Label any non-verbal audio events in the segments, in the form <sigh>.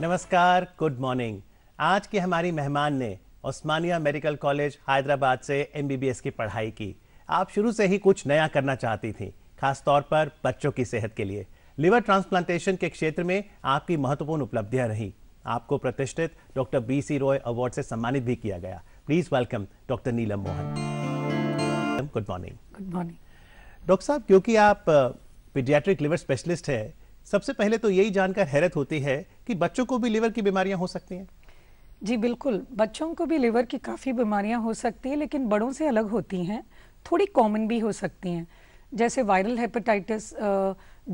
नमस्कार good morning आज के हमारी मेहमान ने उस्मानिया मेडिकल कॉलेज हैदराबाद से एमबीबीएस की पढ़ाई की आप शुरू से ही कुछ नया करना चाहती थी खासतौर पर बच्चों की सेहत के लिए लिवर ट्रांसप्लांटेशन के क्षेत्र में आपकी महत्वपूर्ण उपलब्धियां रही आपको प्रतिष्ठित doctor B C Roy award से सम्मानित भी किया गया please welcome doctor Neelam Mohan good morning good morning doctor साहब क्योंकि आप पीडियाट्रिक लिवर स्पेशलिस्ट है सबसे पहले तो यही जानकर हैरत होती है कि बच्चों को भी लीवर की बीमारियां हो सकती हैं जी बिल्कुल बच्चों को भी लीवर की काफ़ी बीमारियां हो सकती हैं लेकिन बड़ों से अलग होती हैं थोड़ी कॉमन भी हो सकती हैं जैसे वायरल हेपेटाइटिस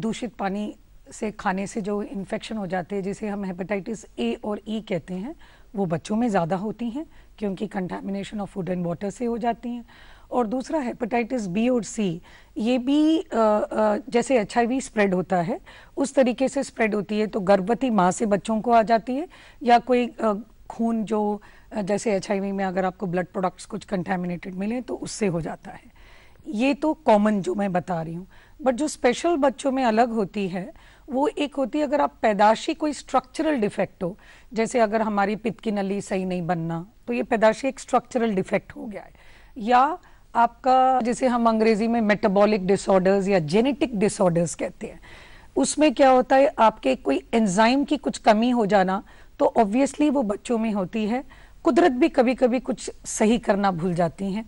दूषित पानी से खाने से जो इन्फेक्शन हो जाते हैं जिसे हम हेपेटाइटिस ए और ई e कहते हैं वो बच्चों में ज़्यादा होती हैं क्योंकि contamination of food and water से हो जाती हैं और दूसरा हेपेटाइटिस बी और सी ये भी आ, आ, जैसे एच स्प्रेड होता है उस तरीके से स्प्रेड होती है तो गर्भवती माँ से बच्चों को आ जाती है या कोई खून जो जैसे एच में अगर आपको ब्लड प्रोडक्ट्स कुछ कंटेमिनेटेड मिले तो उससे हो जाता है ये तो कॉमन जो मैं बता रही हूँ बट जो स्पेशल बच्चों में अलग होती है वो एक होती है अगर आप पैदाशी कोई स्ट्रक्चरल डिफेक्ट हो जैसे अगर हमारी पित्त की नली सही नहीं बनना तो ये पैदाशी एक स्ट्रक्चरल डिफेक्ट हो गया है या आपका जिसे हम अंग्रेजी में मेटाबॉलिक डिसऑर्डर्स या जेनेटिक डिसऑर्डर्स कहते हैं उसमें क्या होता है आपके कोई एंजाइम की कुछ कमी हो जाना तो ऑब्वियसली वो बच्चों में होती है कुदरत भी कभी कभी कुछ सही करना भूल जाती हैं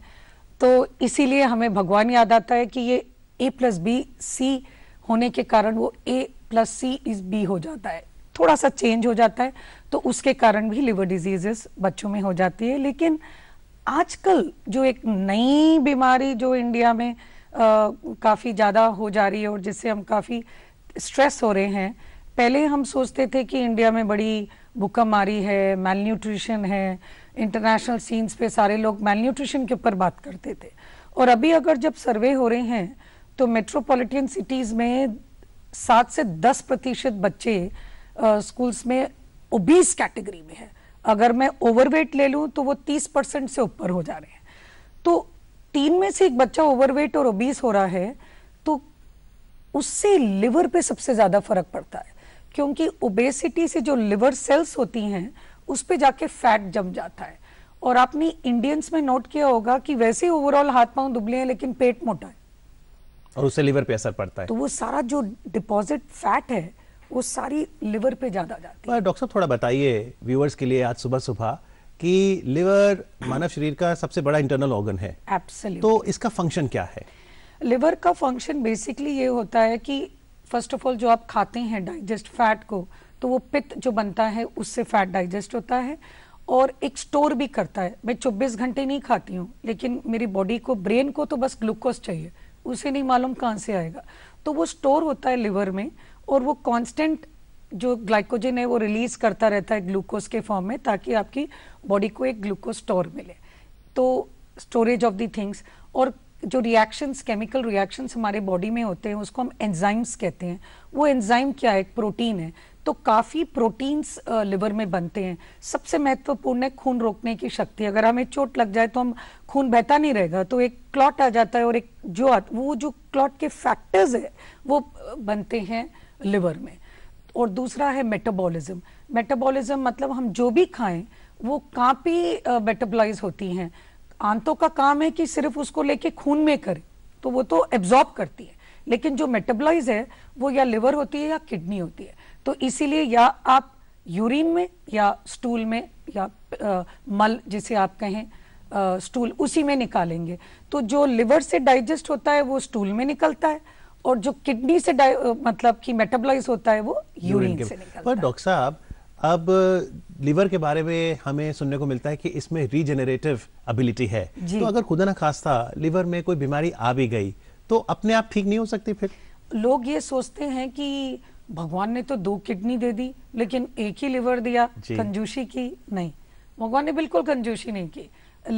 तो इसीलिए हमें भगवान याद आता है कि ये ए प्लस बी सी होने के कारण वो A plus C is B हो जाता है थोड़ा सा चेंज हो जाता है तो उसके कारण भी लिवर डिजीजेस बच्चों में हो जाती है लेकिन आजकल जो एक नई बीमारी जो इंडिया में आ, काफ़ी ज़्यादा हो जा रही है और जिससे हम काफ़ी स्ट्रेस हो रहे हैं पहले हम सोचते थे कि इंडिया में बड़ी रही है मेल न्यूट्रिशन है इंटरनेशनल सीन्स पे सारे लोग मेल न्यूट्रिशन के ऊपर बात करते थे और अभी अगर जब सर्वे हो रहे हैं तो मेट्रोपॉलिटन सिटीज़ में सात से दस प्रतिशत बच्चे स्कूल्स में ओबीस कैटेगरी में है अगर मैं ओवरवेट ले लूं तो वो तीस परसेंट से ऊपर हो जा रहे हैं तो तीन में से एक बच्चा ओवरवेट और ओबीस हो रहा है तो उससे लिवर पे सबसे ज़्यादा फर्क पड़ता है क्योंकि ओबेसिटी से जो लिवर सेल्स होती हैं उस पर जाके फैट जम जाता है और आपने इंडियंस में नोट किया होगा कि वैसे ओवरऑल हाथ पांव दुबले हैं लेकिन पेट मोटा है और उससे लिवर पे असर पड़ता है तो वो सारा जो डिपॉजिट फैट है वो सारी लिवर पे ज़्यादा जाती है डॉक्टर साहब थोड़ा बताइए व्यूअर्स के लिए आज सुबह सुबह कि लिवर मानव शरीर का सबसे बड़ा इंटरनल ऑर्गन है Absolutely. तो इसका फंक्शन क्या है लिवर का फंक्शन बेसिकली ये होता है कि फर्स्ट ऑफ ऑल जो आप खाते हैं डाइजेस्ट फैट को तो वो पित्त जो बनता है उससे फैट डाइजेस्ट होता है और एक स्टोर भी करता है मैं 24 घंटे नहीं खाती हूँ लेकिन मेरी बॉडी को ब्रेन को तो बस ग्लूकोज चाहिए उसे नहीं मालूम कहाँ से आएगा तो वो स्टोर होता है लिवर में और वो कांस्टेंट जो ग्लाइकोजन है वो रिलीज करता रहता है ग्लूकोज के फॉर्म में ताकि आपकी बॉडी को एक ग्लूकोज स्टोर मिले तो स्टोरेज ऑफ दी थिंग्स और जो रिएक्शंस केमिकल रिएक्शंस हमारे बॉडी में होते हैं उसको हम एंजाइम्स कहते हैं वो एंजाइम क्या है प्रोटीन है तो काफ़ी प्रोटीन्स लिवर में बनते हैं सबसे महत्वपूर्ण है खून रोकने की शक्ति अगर हमें चोट लग जाए तो हम खून बहता नहीं रहेगा तो एक क्लॉट आ जाता है और एक जो वो जो क्लॉट के फैक्टर्स है वो बनते हैं लिवर में और दूसरा है मेटाबॉलिज्म मेटाबॉलिज्म मतलब हम जो भी खाएं वो काफ़ी मेटाबलाइज होती हैं आंतों का काम है कि सिर्फ उसको लेके खून में करें तो वो तो एब्जॉर्ब करती है लेकिन जो मेटाबलाइज है वो या लिवर होती है या किडनी होती है तो इसीलिए या आप यूरिन में या स्टूल में या आ, मल जिसे आप कहें आ, स्टूल उसी में निकालेंगे तो जो लिवर से डाइजेस्ट होता है वो स्टूल में निकलता है और जो किडनी से मतलब कि मेटाबलाइज होता है वो यूरिन से निकलता पर डॉक्टर साहब अब लीवर के बारे में हमें सुनने को मिलता है कि इसमें रीजेनरेटिव एबिलिटी है तो अगर खुदा ना खास्ता लीवर में कोई बीमारी आ भी गई तो अपने आप ठीक नहीं हो सकती फिर लोग ये सोचते हैं कि भगवान ने तो दो किडनी दे दी लेकिन एक ही लिवर दिया कंजूसी की नहीं भगवान ने बिल्कुल कंजूसी नहीं की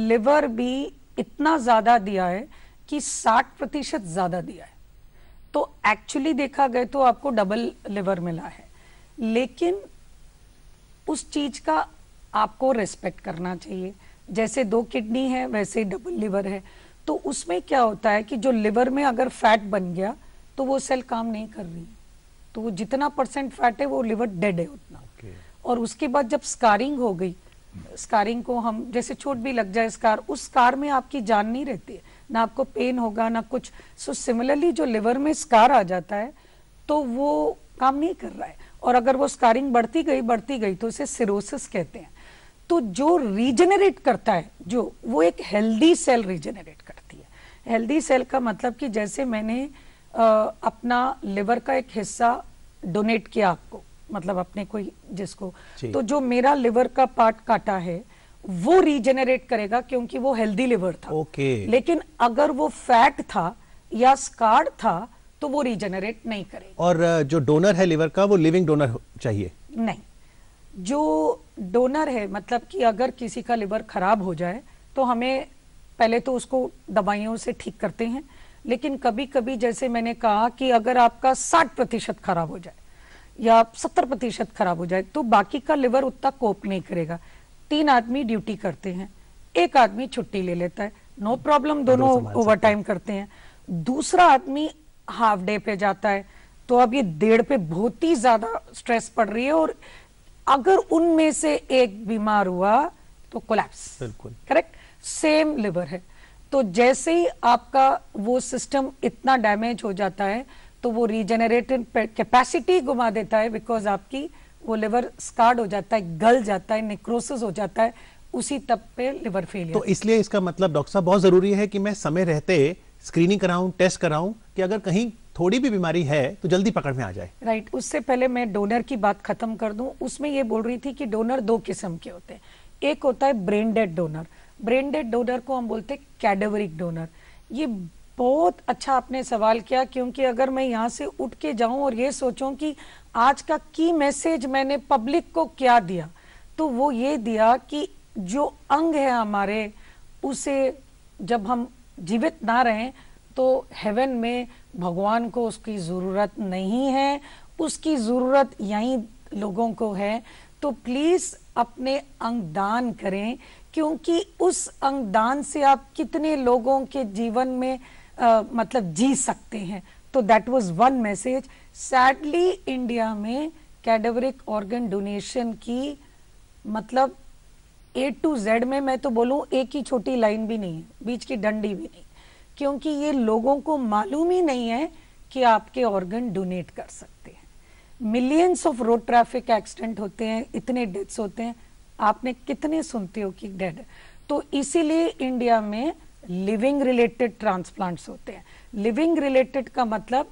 लिवर भी इतना ज्यादा दिया है कि 60 प्रतिशत ज्यादा दिया है तो एक्चुअली देखा गए तो आपको डबल लिवर मिला है लेकिन उस चीज का आपको रेस्पेक्ट करना चाहिए जैसे दो किडनी है वैसे ही डबल लिवर है तो उसमें क्या होता है कि जो लिवर में अगर फैट बन गया तो वो सेल काम नहीं कर रही तो वो जितना परसेंट फैट है वो लिवर डेड है उतना okay. और उसके बाद जब स्कारिंग हो गई स्कारिंग को हम जैसे चोट भी लग जाए स्कार उस स्कार में आपकी जान नहीं रहती है ना आपको पेन होगा ना कुछ सो so, सिमिलरली जो लिवर में स्कार आ जाता है तो वो काम नहीं कर रहा है और अगर वो स्कारिंग बढ़ती गई बढ़ती गई तो उसे सिरोसिस कहते हैं तो जो रीजनरेट करता है जो वो एक हेल्दी सेल रीजनरेट करती है हेल्दी सेल का मतलब कि जैसे मैंने आ, अपना लिवर का एक हिस्सा डोनेट किया आपको मतलब अपने कोई जिसको तो जो मेरा लिवर का पार्ट काटा है वो रीजेनरेट करेगा क्योंकि वो हेल्दी लिवर था ओके okay. लेकिन अगर वो फैट था या स्कार था तो वो रीजेनरेट नहीं करेगा और जो डोनर है लिवर का वो लिविंग डोनर चाहिए नहीं जो डोनर है मतलब कि अगर किसी का लिवर खराब हो जाए तो हमें पहले तो उसको दवाइयों से ठीक करते हैं लेकिन कभी कभी जैसे मैंने कहा कि अगर आपका 60 प्रतिशत खराब हो जाए या 70 प्रतिशत खराब हो जाए तो बाकी का लिवर उतना कोप नहीं करेगा तीन आदमी ड्यूटी करते हैं एक आदमी छुट्टी ले लेता है नो no प्रॉब्लम दोनों ओवर टाइम करते हैं दूसरा आदमी हाफ डे पे जाता है तो अब ये डेढ़ पे बहुत ही ज्यादा स्ट्रेस पड़ रही है और अगर उनमें से एक बीमार हुआ तो कोलैप्स बिल्कुल करेक्ट सेम लिवर है तो जैसे ही आपका वो सिस्टम इतना डैमेज हो जाता है तो वो रीजेनरेटिव कैपेसिटी गुमा देता है बिकॉज आपकी वो लिवर स्कार्ड हो जाता है गल जाता है निक्रोसिस हो जाता है उसी तब पे लिवर फेलियर तो इसलिए इसका मतलब डॉक्टर साहब बहुत जरूरी है कि मैं समय रहते स्क्रीनिंग कराऊं टेस्ट कराऊं कि अगर कहीं थोड़ी भी बीमारी है तो जल्दी पकड़ में आ जाए राइट right. उससे पहले मैं डोनर की बात खत्म कर दूं उसमें ये बोल रही थी कि डोनर दो किस्म के होते हैं एक होता है brain dead donor brain dead donor को हम बोलते हैं कैडेवरिक डोनर ये बहुत अच्छा आपने सवाल किया क्योंकि अगर मैं यहाँ से उठ के जाऊं और ये सोचूं कि आज का की मैसेज मैंने पब्लिक को क्या दिया तो वो ये दिया कि जो अंग है हमारे उसे जब हम जीवित ना रहें तो हेवन में भगवान को उसकी ज़रूरत नहीं है उसकी ज़रूरत यहीं लोगों को है तो प्लीज़ अपने अंग दान करें क्योंकि उस अंग दान से आप कितने लोगों के जीवन में आ, मतलब जी सकते हैं तो that was one message sadly India में कैडेवरिक ऑर्गन डोनेशन की मतलब ए टू जेड में मैं तो बोलूं एक ही छोटी लाइन भी नहीं है बीच की डंडी भी नहीं क्योंकि ये लोगों को मालूम ही नहीं है कि आपके ऑर्गन डोनेट कर सकते हैं millions of road traffic accident होते हैं इतने डेथ्स होते हैं आपने कितने सुनते हो कि डेड तो इसीलिए इंडिया में लिविंग रिलेटेड ट्रांसप्लांट्स होते हैं लिविंग रिलेटेड का मतलब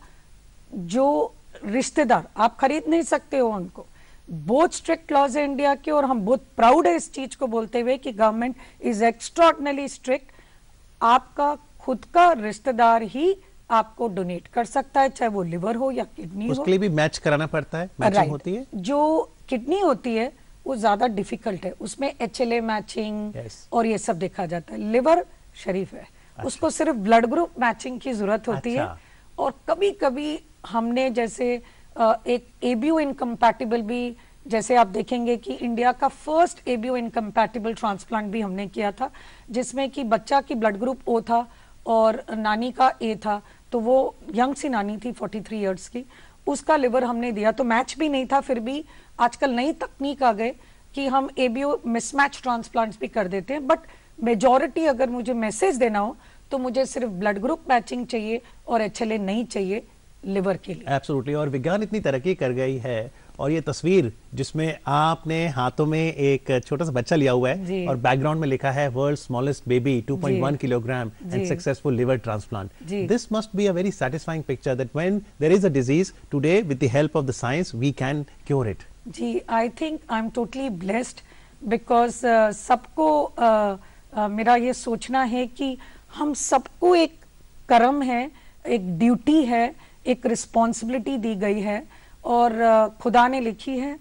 जो रिश्तेदार आप खरीद नहीं सकते हो उनको बहुत स्ट्रिक्ट लॉज है इंडिया के और हम बहुत प्राउड है इस चीज को बोलते हुए कि गवर्नमेंट इज एक्स्ट्रॉर्डनरी स्ट्रिक्ट आपका खुद का रिश्तेदार ही आपको डोनेट कर सकता है चाहे वो लिवर हो या किडनी उसके हो। लिए भी मैच कराना पड़ता है मैचिंग होती है जो किडनी होती है वो ज्यादा डिफिकल्ट है उसमें एच मैचिंग yes. और ये सब देखा जाता है लिवर शरीफ है अच्छा। उसको सिर्फ ब्लड ग्रुप मैचिंग की जरूरत होती अच्छा। है और कभी कभी हमने जैसे एक ए बी इनकम्पैटिबल भी जैसे आप देखेंगे कि इंडिया का first A B incompatible transplant भी हमने किया था जिसमें कि बच्चा की ब्लड ग्रुप ओ था और नानी का ए था तो वो यंग सी नानी थी 43 थ्री ईयर्स की उसका लिवर हमने दिया तो मैच भी नहीं था फिर भी आजकल नई तकनीक आ गए कि हम ए बी मिसमैच ट्रांसप्लांट्स भी कर देते हैं बट मेजॉरिटी अगर मुझे मैसेज देना हो तो मुझे सिर्फ ब्लड ग्रुप मैचिंग चाहिए और एच नहीं चाहिए लिवर के लिए एब्सोल्युटली और विज्ञान इतनी तरक्की कर गई है और ये तस्वीर जिसमें आपने हाथों में एक छोटा सा बच्चा लिया हुआ है और बैकग्राउंड में लिखा है world smallest baby 2.1 kilogram and successful liver transplant this must be a very satisfying picture that when there is a disease today with the help of the science we can cure it जी I think I am totally blessed because सबको uh, uh, मेरा ये सोचना है कि हम सबको एक कर्म है एक ड्यूटी है एक रिस्पॉन्सिबिलिटी दी गई है और खुदा ने लिखी है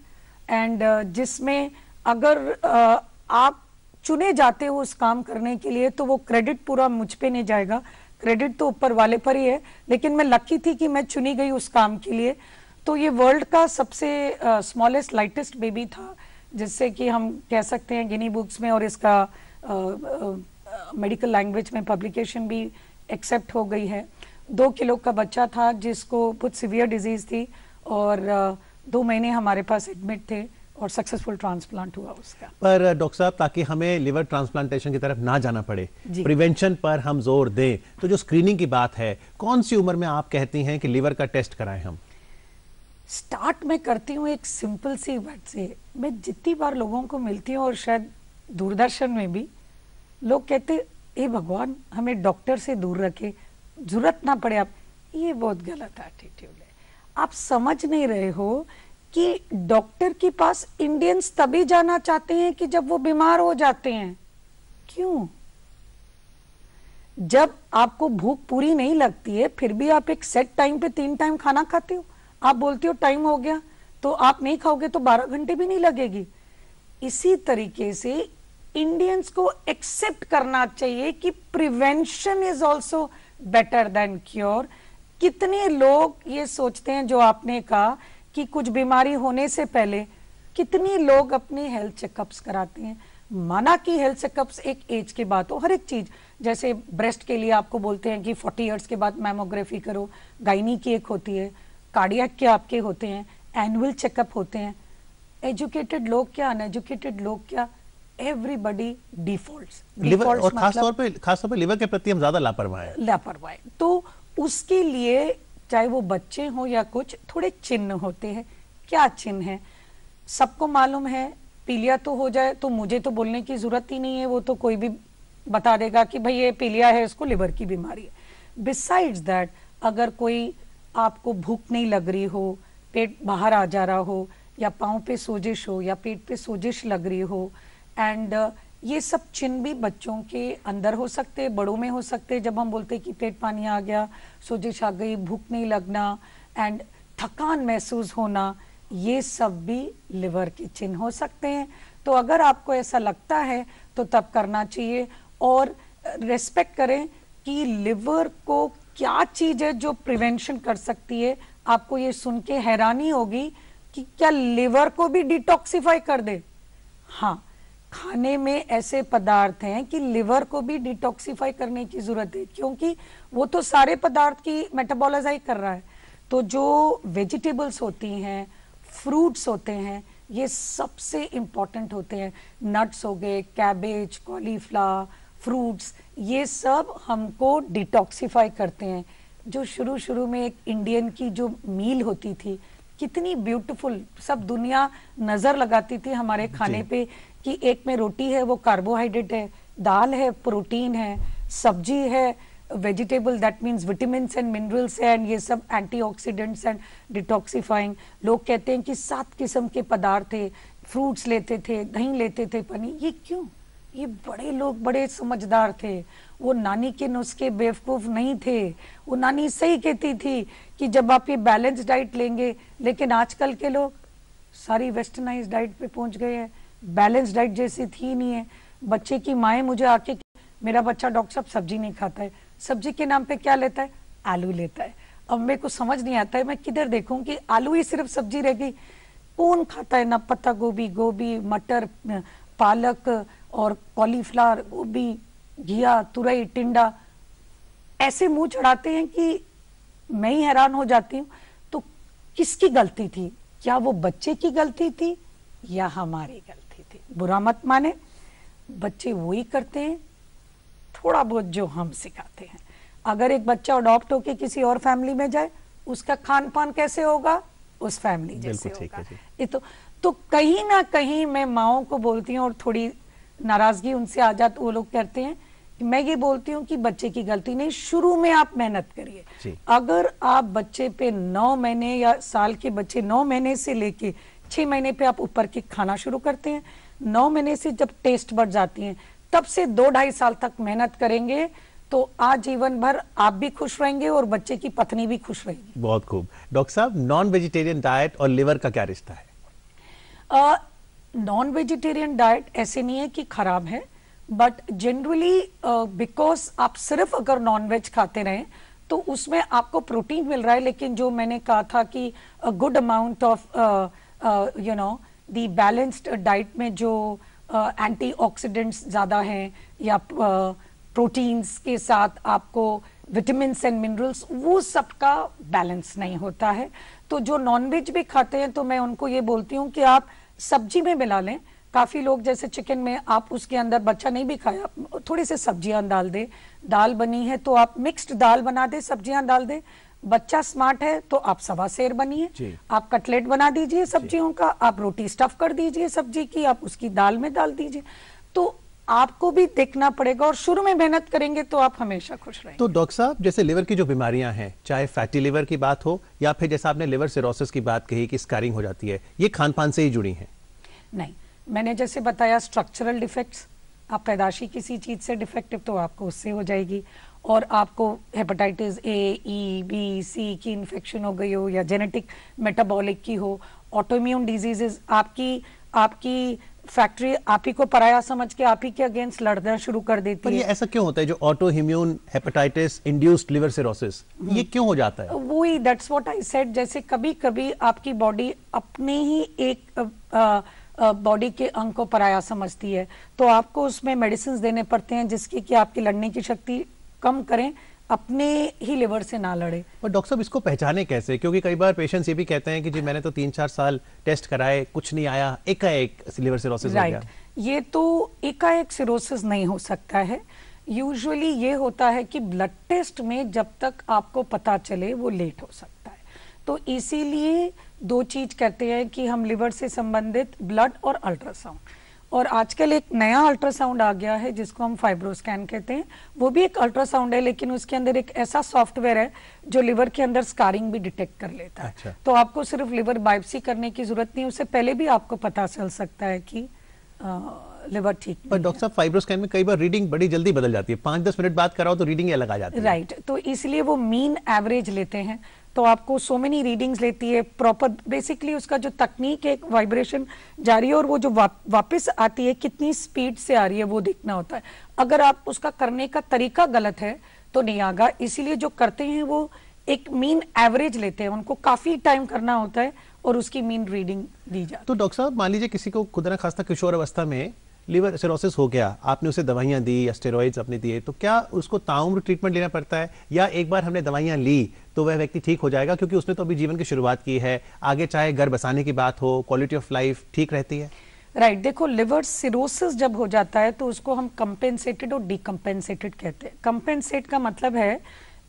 एंड जिसमें अगर आप चुने जाते हो उस काम करने के लिए तो वो क्रेडिट पूरा मुझ पे नहीं जाएगा क्रेडिट तो ऊपर वाले पर ही है लेकिन मैं लकी थी कि मैं चुनी गई उस काम के लिए तो ये वर्ल्ड का सबसे स्मॉलेस्ट लाइटेस्ट बेबी था जिससे कि हम कह सकते हैं गिनी बुक्स में और इसका मेडिकल uh, लैंग्वेज uh, में पब्लिकेशन भी एक्सेप्ट हो गई है दो किलो का बच्चा था जिसको बहुत सीवियर डिजीज़ थी और दो महीने हमारे पास एडमिट थे और सक्सेसफुल ट्रांसप्लांट हुआ उसका पर डॉक्टर साहब ताकि हमें लिवर ट्रांसप्लांटेशन की तरफ ना जाना पड़े प्रिवेंशन पर हम जोर दें तो जो स्क्रीनिंग की बात है कौन सी उम्र में आप कहती हैं कि लिवर का टेस्ट कराएं हम स्टार्ट में करती हूँ एक सिंपल सी बात से मैं जितनी बार लोगों को मिलती हूँ और शायद दूरदर्शन में भी लोग कहते हे भगवान हमें डॉक्टर से दूर रखे जरूरत ना पड़े आप ये बहुत गलत एटीट्यूड है आप समझ नहीं रहे हो कि डॉक्टर के पास इंडियंस तभी जाना चाहते हैं कि जब वो बीमार हो जाते हैं क्यों जब आपको भूख पूरी नहीं लगती है फिर भी आप एक सेट टाइम पे तीन टाइम खाना खाते हो आप बोलते हो टाइम हो गया तो आप नहीं खाओगे तो बारह घंटे भी नहीं लगेगी इसी तरीके से इंडियंस को एक्सेप्ट करना चाहिए कि prevention is also better than cure कितने लोग ये सोचते हैं जो आपने कहा कि कुछ बीमारी होने से पहले कितने लोग अपने हेल्थ चेकअप्स कराते हैं माना कि हेल्थ चेकअप्स एक एज के बाद हो हर एक चीज जैसे ब्रेस्ट के लिए आपको बोलते हैं कि 40 ईयर्स के बाद मैमोग्राफी करो गाइनी की एक होती है कार्डियक के आपके होते हैं एनुअल चेकअप होते हैं एजुकेटेड लोग क्या अनएजुकेटेड लोग क्या एवरीबडी डिफॉल्ट और खासतौर मतलब पर खासतौर पे लिवर के प्रति हम ज्यादा लापरवाह लापरवाह तो उसके लिए चाहे वो बच्चे हो या कुछ थोड़े चिन्ह होते हैं क्या चिन्ह है सबको मालूम है पीलिया तो हो जाए तो मुझे तो बोलने की जरूरत ही नहीं है वो तो कोई भी बता देगा कि भाई ये पीलिया है इसको लिवर की बीमारी है बिसाइड्स दैट अगर कोई आपको भूख नहीं लग रही हो पेट बाहर आ जा रहा हो या पाँव पे सोजिश हो या पेट पे सोजिश लग रही हो एंड uh, ये सब चिन्ह भी बच्चों के अंदर हो सकते बड़ों में हो सकते जब हम बोलते हैं कि पेट पानी आ गया सोजिश आ गई भूख नहीं लगना एंड थकान महसूस होना ये सब भी लिवर के चिन्ह हो सकते हैं तो अगर आपको ऐसा लगता है तो तब करना चाहिए और रेस्पेक्ट करें कि लिवर को क्या चीज़ है जो प्रिवेंशन कर सकती है आपको ये सुन के हैरानी होगी कि क्या लिवर को भी डिटॉक्सीफाई कर दे हाँ खाने में ऐसे पदार्थ हैं कि लिवर को भी डिटॉक्सिफाई करने की ज़रूरत है क्योंकि वो तो सारे पदार्थ की मेटाबोलाइज कर रहा है तो जो वेजिटेबल्स होती हैं फ्रूट्स होते हैं ये सबसे इम्पॉर्टेंट होते हैं नट्स हो गए कैबेज कॉलीफ्ला फ्रूट्स ये सब हमको डिटॉक्सीफाई करते हैं जो शुरू शुरू में एक इंडियन की जो मील होती थी कितनी ब्यूटीफुल सब दुनिया नजर लगाती थी हमारे खाने पे कि एक में रोटी है वो कार्बोहाइड्रेट है दाल है प्रोटीन है सब्जी है vegetable that means vitamin and minerals and ये सब एंटीऑक्सीडेंट्स एंड डिटॉक्सीफाइंग लोग कहते हैं कि सात किस्म के पदार्थ थे फ्रूट्स लेते थे दही लेते थे पनीर ये क्यों ये बड़े लोग बड़े समझदार थे वो नानी के नुस्खे बेवकूफ़ नहीं थे वो नानी सही कहती थी कि जब आप ये बैलेंस डाइट लेंगे लेकिन आजकल के लोग सारी वेस्टर्नाइज डाइट पे पहुंच गए हैं बैलेंस डाइट जैसी थी नहीं है बच्चे की माए मुझे आके मेरा बच्चा डॉक्टर साहब सब्जी नहीं खाता है सब्जी के नाम पे क्या लेता है आलू लेता है अब मेरे को समझ नहीं आता है मैं किधर देखूं कि आलू ही सिर्फ सब्जी रह गई कौन खाता है ना पत्ता गोभी गोभी मटर पालक और कॉलीफ्लावर गोभी घिया तुरई टिंडा ऐसे मुंह चढ़ाते हैं कि मैं ही हैरान हो जाती हूँ तो किसकी गलती थी क्या वो बच्चे की गलती थी या हमारी गलती थी बुरा मत माने बच्चे वही करते हैं थोड़ा बहुत जो हम सिखाते हैं अगर एक बच्चा अडॉप्ट होके किसी और फैमिली में जाए उसका खान पान कैसे होगा उस फैमिली जैसे होगा ये तो तो कहीं ना कहीं मैं माओ को बोलती हूँ और थोड़ी नाराजगी उनसे आ जाती वो लोग करते हैं कि मैं ये बोलती हूँ कि बच्चे की गलती नहीं शुरू में आप मेहनत करिए अगर आप बच्चे पे नौ महीने या साल के बच्चे नौ महीने से लेके छह महीने पे आप ऊपर के खाना शुरू करते हैं नौ महीने से जब टेस्ट बढ़ जाती है तब से दो ढाई साल तक मेहनत करेंगे तो आज जीवन भर आप भी खुश रहेंगे और बच्चे की पत्नी भी खुश रहेगी बहुत खूब डॉक्टर साहब नॉन वेजिटेरियन डाइट और लिवर का क्या रिश्ता है आ, नॉन वेजिटेरियन डाइट ऐसे नहीं है कि खराब है बट जनरली बिकॉज आप सिर्फ अगर नॉन वेज खाते रहें तो उसमें आपको प्रोटीन मिल रहा है लेकिन जो मैंने कहा था कि good amount of you know the balanced diet में जो एंटीऑक्सीडेंट्स uh, ज़्यादा हैं या प्रोटीन्स uh, के साथ आपको विटामिन एंड मिनरल्स वो सबका बैलेंस नहीं होता है तो जो नॉनवेज भी खाते हैं तो मैं उनको ये बोलती हूँ कि आप सब्जी में मिला लें काफ़ी लोग जैसे चिकन में आप उसके अंदर बच्चा नहीं भी खाया थोड़ी सी सब्जियां डाल दे दाल बनी है तो आप मिक्स्ड दाल बना दे सब्जियां डाल दे बच्चा स्मार्ट है तो आप सवा शेर बनिए आप कटलेट बना दीजिए सब्जियों का आप रोटी स्टफ कर दीजिए सब्जी की आप उसकी दाल में डाल दीजिए तो आपको भी देखना पड़ेगा और शुरू में मेहनत करेंगे तो आप हमेशा खुश रहेंगे तो डॉक्टर साहब जैसे लिवर की जो बीमारियां हैं चाहे फैटी लिवर की बात हो या फिर जैसे आपने लिवर सिरोसिस की बात कही कि स्कारिंग हो जाती है ये खान पान से ही जुड़ी हैं नहीं मैंने जैसे बताया स्ट्रक्चरल डिफेक्ट्स आप पैदाशी किसी चीज़ से डिफेक्टिव तो आपको उससे हो जाएगी और आपको hepatitis A E B C की इन्फेक्शन हो गई हो या जेनेटिक मेटाबॉलिक की हो ऑटोम्यून डिजीजेज आपकी आपकी फैक्ट्री आप ही को पराया समझ के आप ही के अगेंस्ट लड़ना शुरू कर देती पर है ये ऐसा क्यों होता है जो auto immune hepatitis induced liver cirrhosis ये क्यों हो जाता है वो ही दैट्स व्हाट आई सेड जैसे कभी कभी आपकी बॉडी अपने ही एक बॉडी के अंग को पराया समझती है तो आपको उसमें मेडिसिन देने पड़ते हैं जिसकी कि आपकी लड़ने की शक्ति कम करें अपने ही लिवर से ना लड़े पर डॉक्टर साहब इसको पहचाने कैसे क्योंकि कई बार पेशेंट्स ये भी कहते हैं कि जी मैंने तो तीन चार साल टेस्ट कराए कुछ नहीं आया एकाएक लिवर सिरोसिस हो गया। ये तो एकाएक सिरोसिस नहीं हो सकता है यूजुअली ये होता है कि ब्लड टेस्ट में जब तक आपको पता चले वो लेट हो सकता है तो इसीलिए दो चीज कहते हैं कि हम लिवर से संबंधित ब्लड और अल्ट्रासाउंड और आजकल एक नया अल्ट्रासाउंड आ गया है जिसको हम फाइब्रोस्कैन कहते हैं वो भी एक अल्ट्रासाउंड है लेकिन उसके अंदर एक ऐसा सॉफ्टवेयर है जो लिवर के अंदर स्कारिंग भी डिटेक्ट कर लेता है अच्छा। तो आपको सिर्फ लिवर बायोप्सी करने की जरूरत नहीं उससे पहले भी आपको पता चल सकता है कि लिवर ठीक पर डॉक्टर साहब फाइब्रोस्कैन में कई बार रीडिंग बड़ी जल्दी बदल जाती है पांच दस मिनट बात कराओ तो रीडिंग अलग आ जाती है राइट तो इसलिए वो मीन एवरेज लेते हैं तो आपको सो मेनी रीडिंग्स लेती है प्रॉपर बेसिकली उसका जो तकनीक है वाइब्रेशन जा रही है और वो जो वापस आती है कितनी स्पीड से आ रही है वो देखना होता है अगर आप उसका करने का तरीका गलत है तो नहीं आगा इसीलिए जो करते हैं वो एक मीन एवरेज लेते हैं उनको काफी टाइम करना होता है और उसकी मीन रीडिंग दी जाए तो डॉक्टर साहब मान लीजिए किसी को खुदा खास्ता किशोर अवस्था में लीवर सिरोसिस हो गया आपने उसे दवाइयाँ दी या स्टेरॉइड्स अपने दिए तो क्या उसको ताउम्र ट्रीटमेंट लेना पड़ता है या एक बार हमने दवाइयाँ ली तो वह व्यक्ति ठीक हो जाएगा क्योंकि उसने तो अभी जीवन की शुरुआत की है आगे चाहे घर बसाने की बात हो क्वालिटी ऑफ लाइफ ठीक रहती है राइट right, देखो लिवर सिरोसिस जब हो जाता है तो उसको हम कंपेंसेटेड और डिकम्पेंसेटेड कहते हैं कंपेंसेट का मतलब है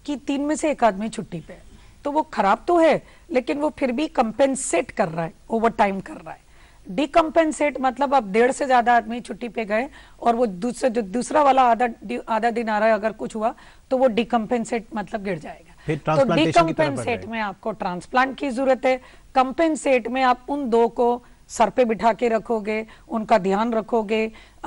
कि तीन में से एक आदमी छुट्टी पे तो वो खराब तो है लेकिन वो फिर भी कंपेंसेट कर रहा है ओवर टाइम कर रहा है डिकम्पेंसेट मतलब अब डेढ़ से ज्यादा आदमी छुट्टी पे गए और वो दूसरा जो दूसरा वाला आधा आधा दिन आ रहा है अगर कुछ हुआ तो वो डिकम्पेंसेट मतलब गिर जाएगा तो डिकम्पेंसेट में आपको ट्रांसप्लांट की जरूरत है कंपेंसेट में आप उन दो को सर पे बिठा के रखोगे उनका ध्यान रखोगे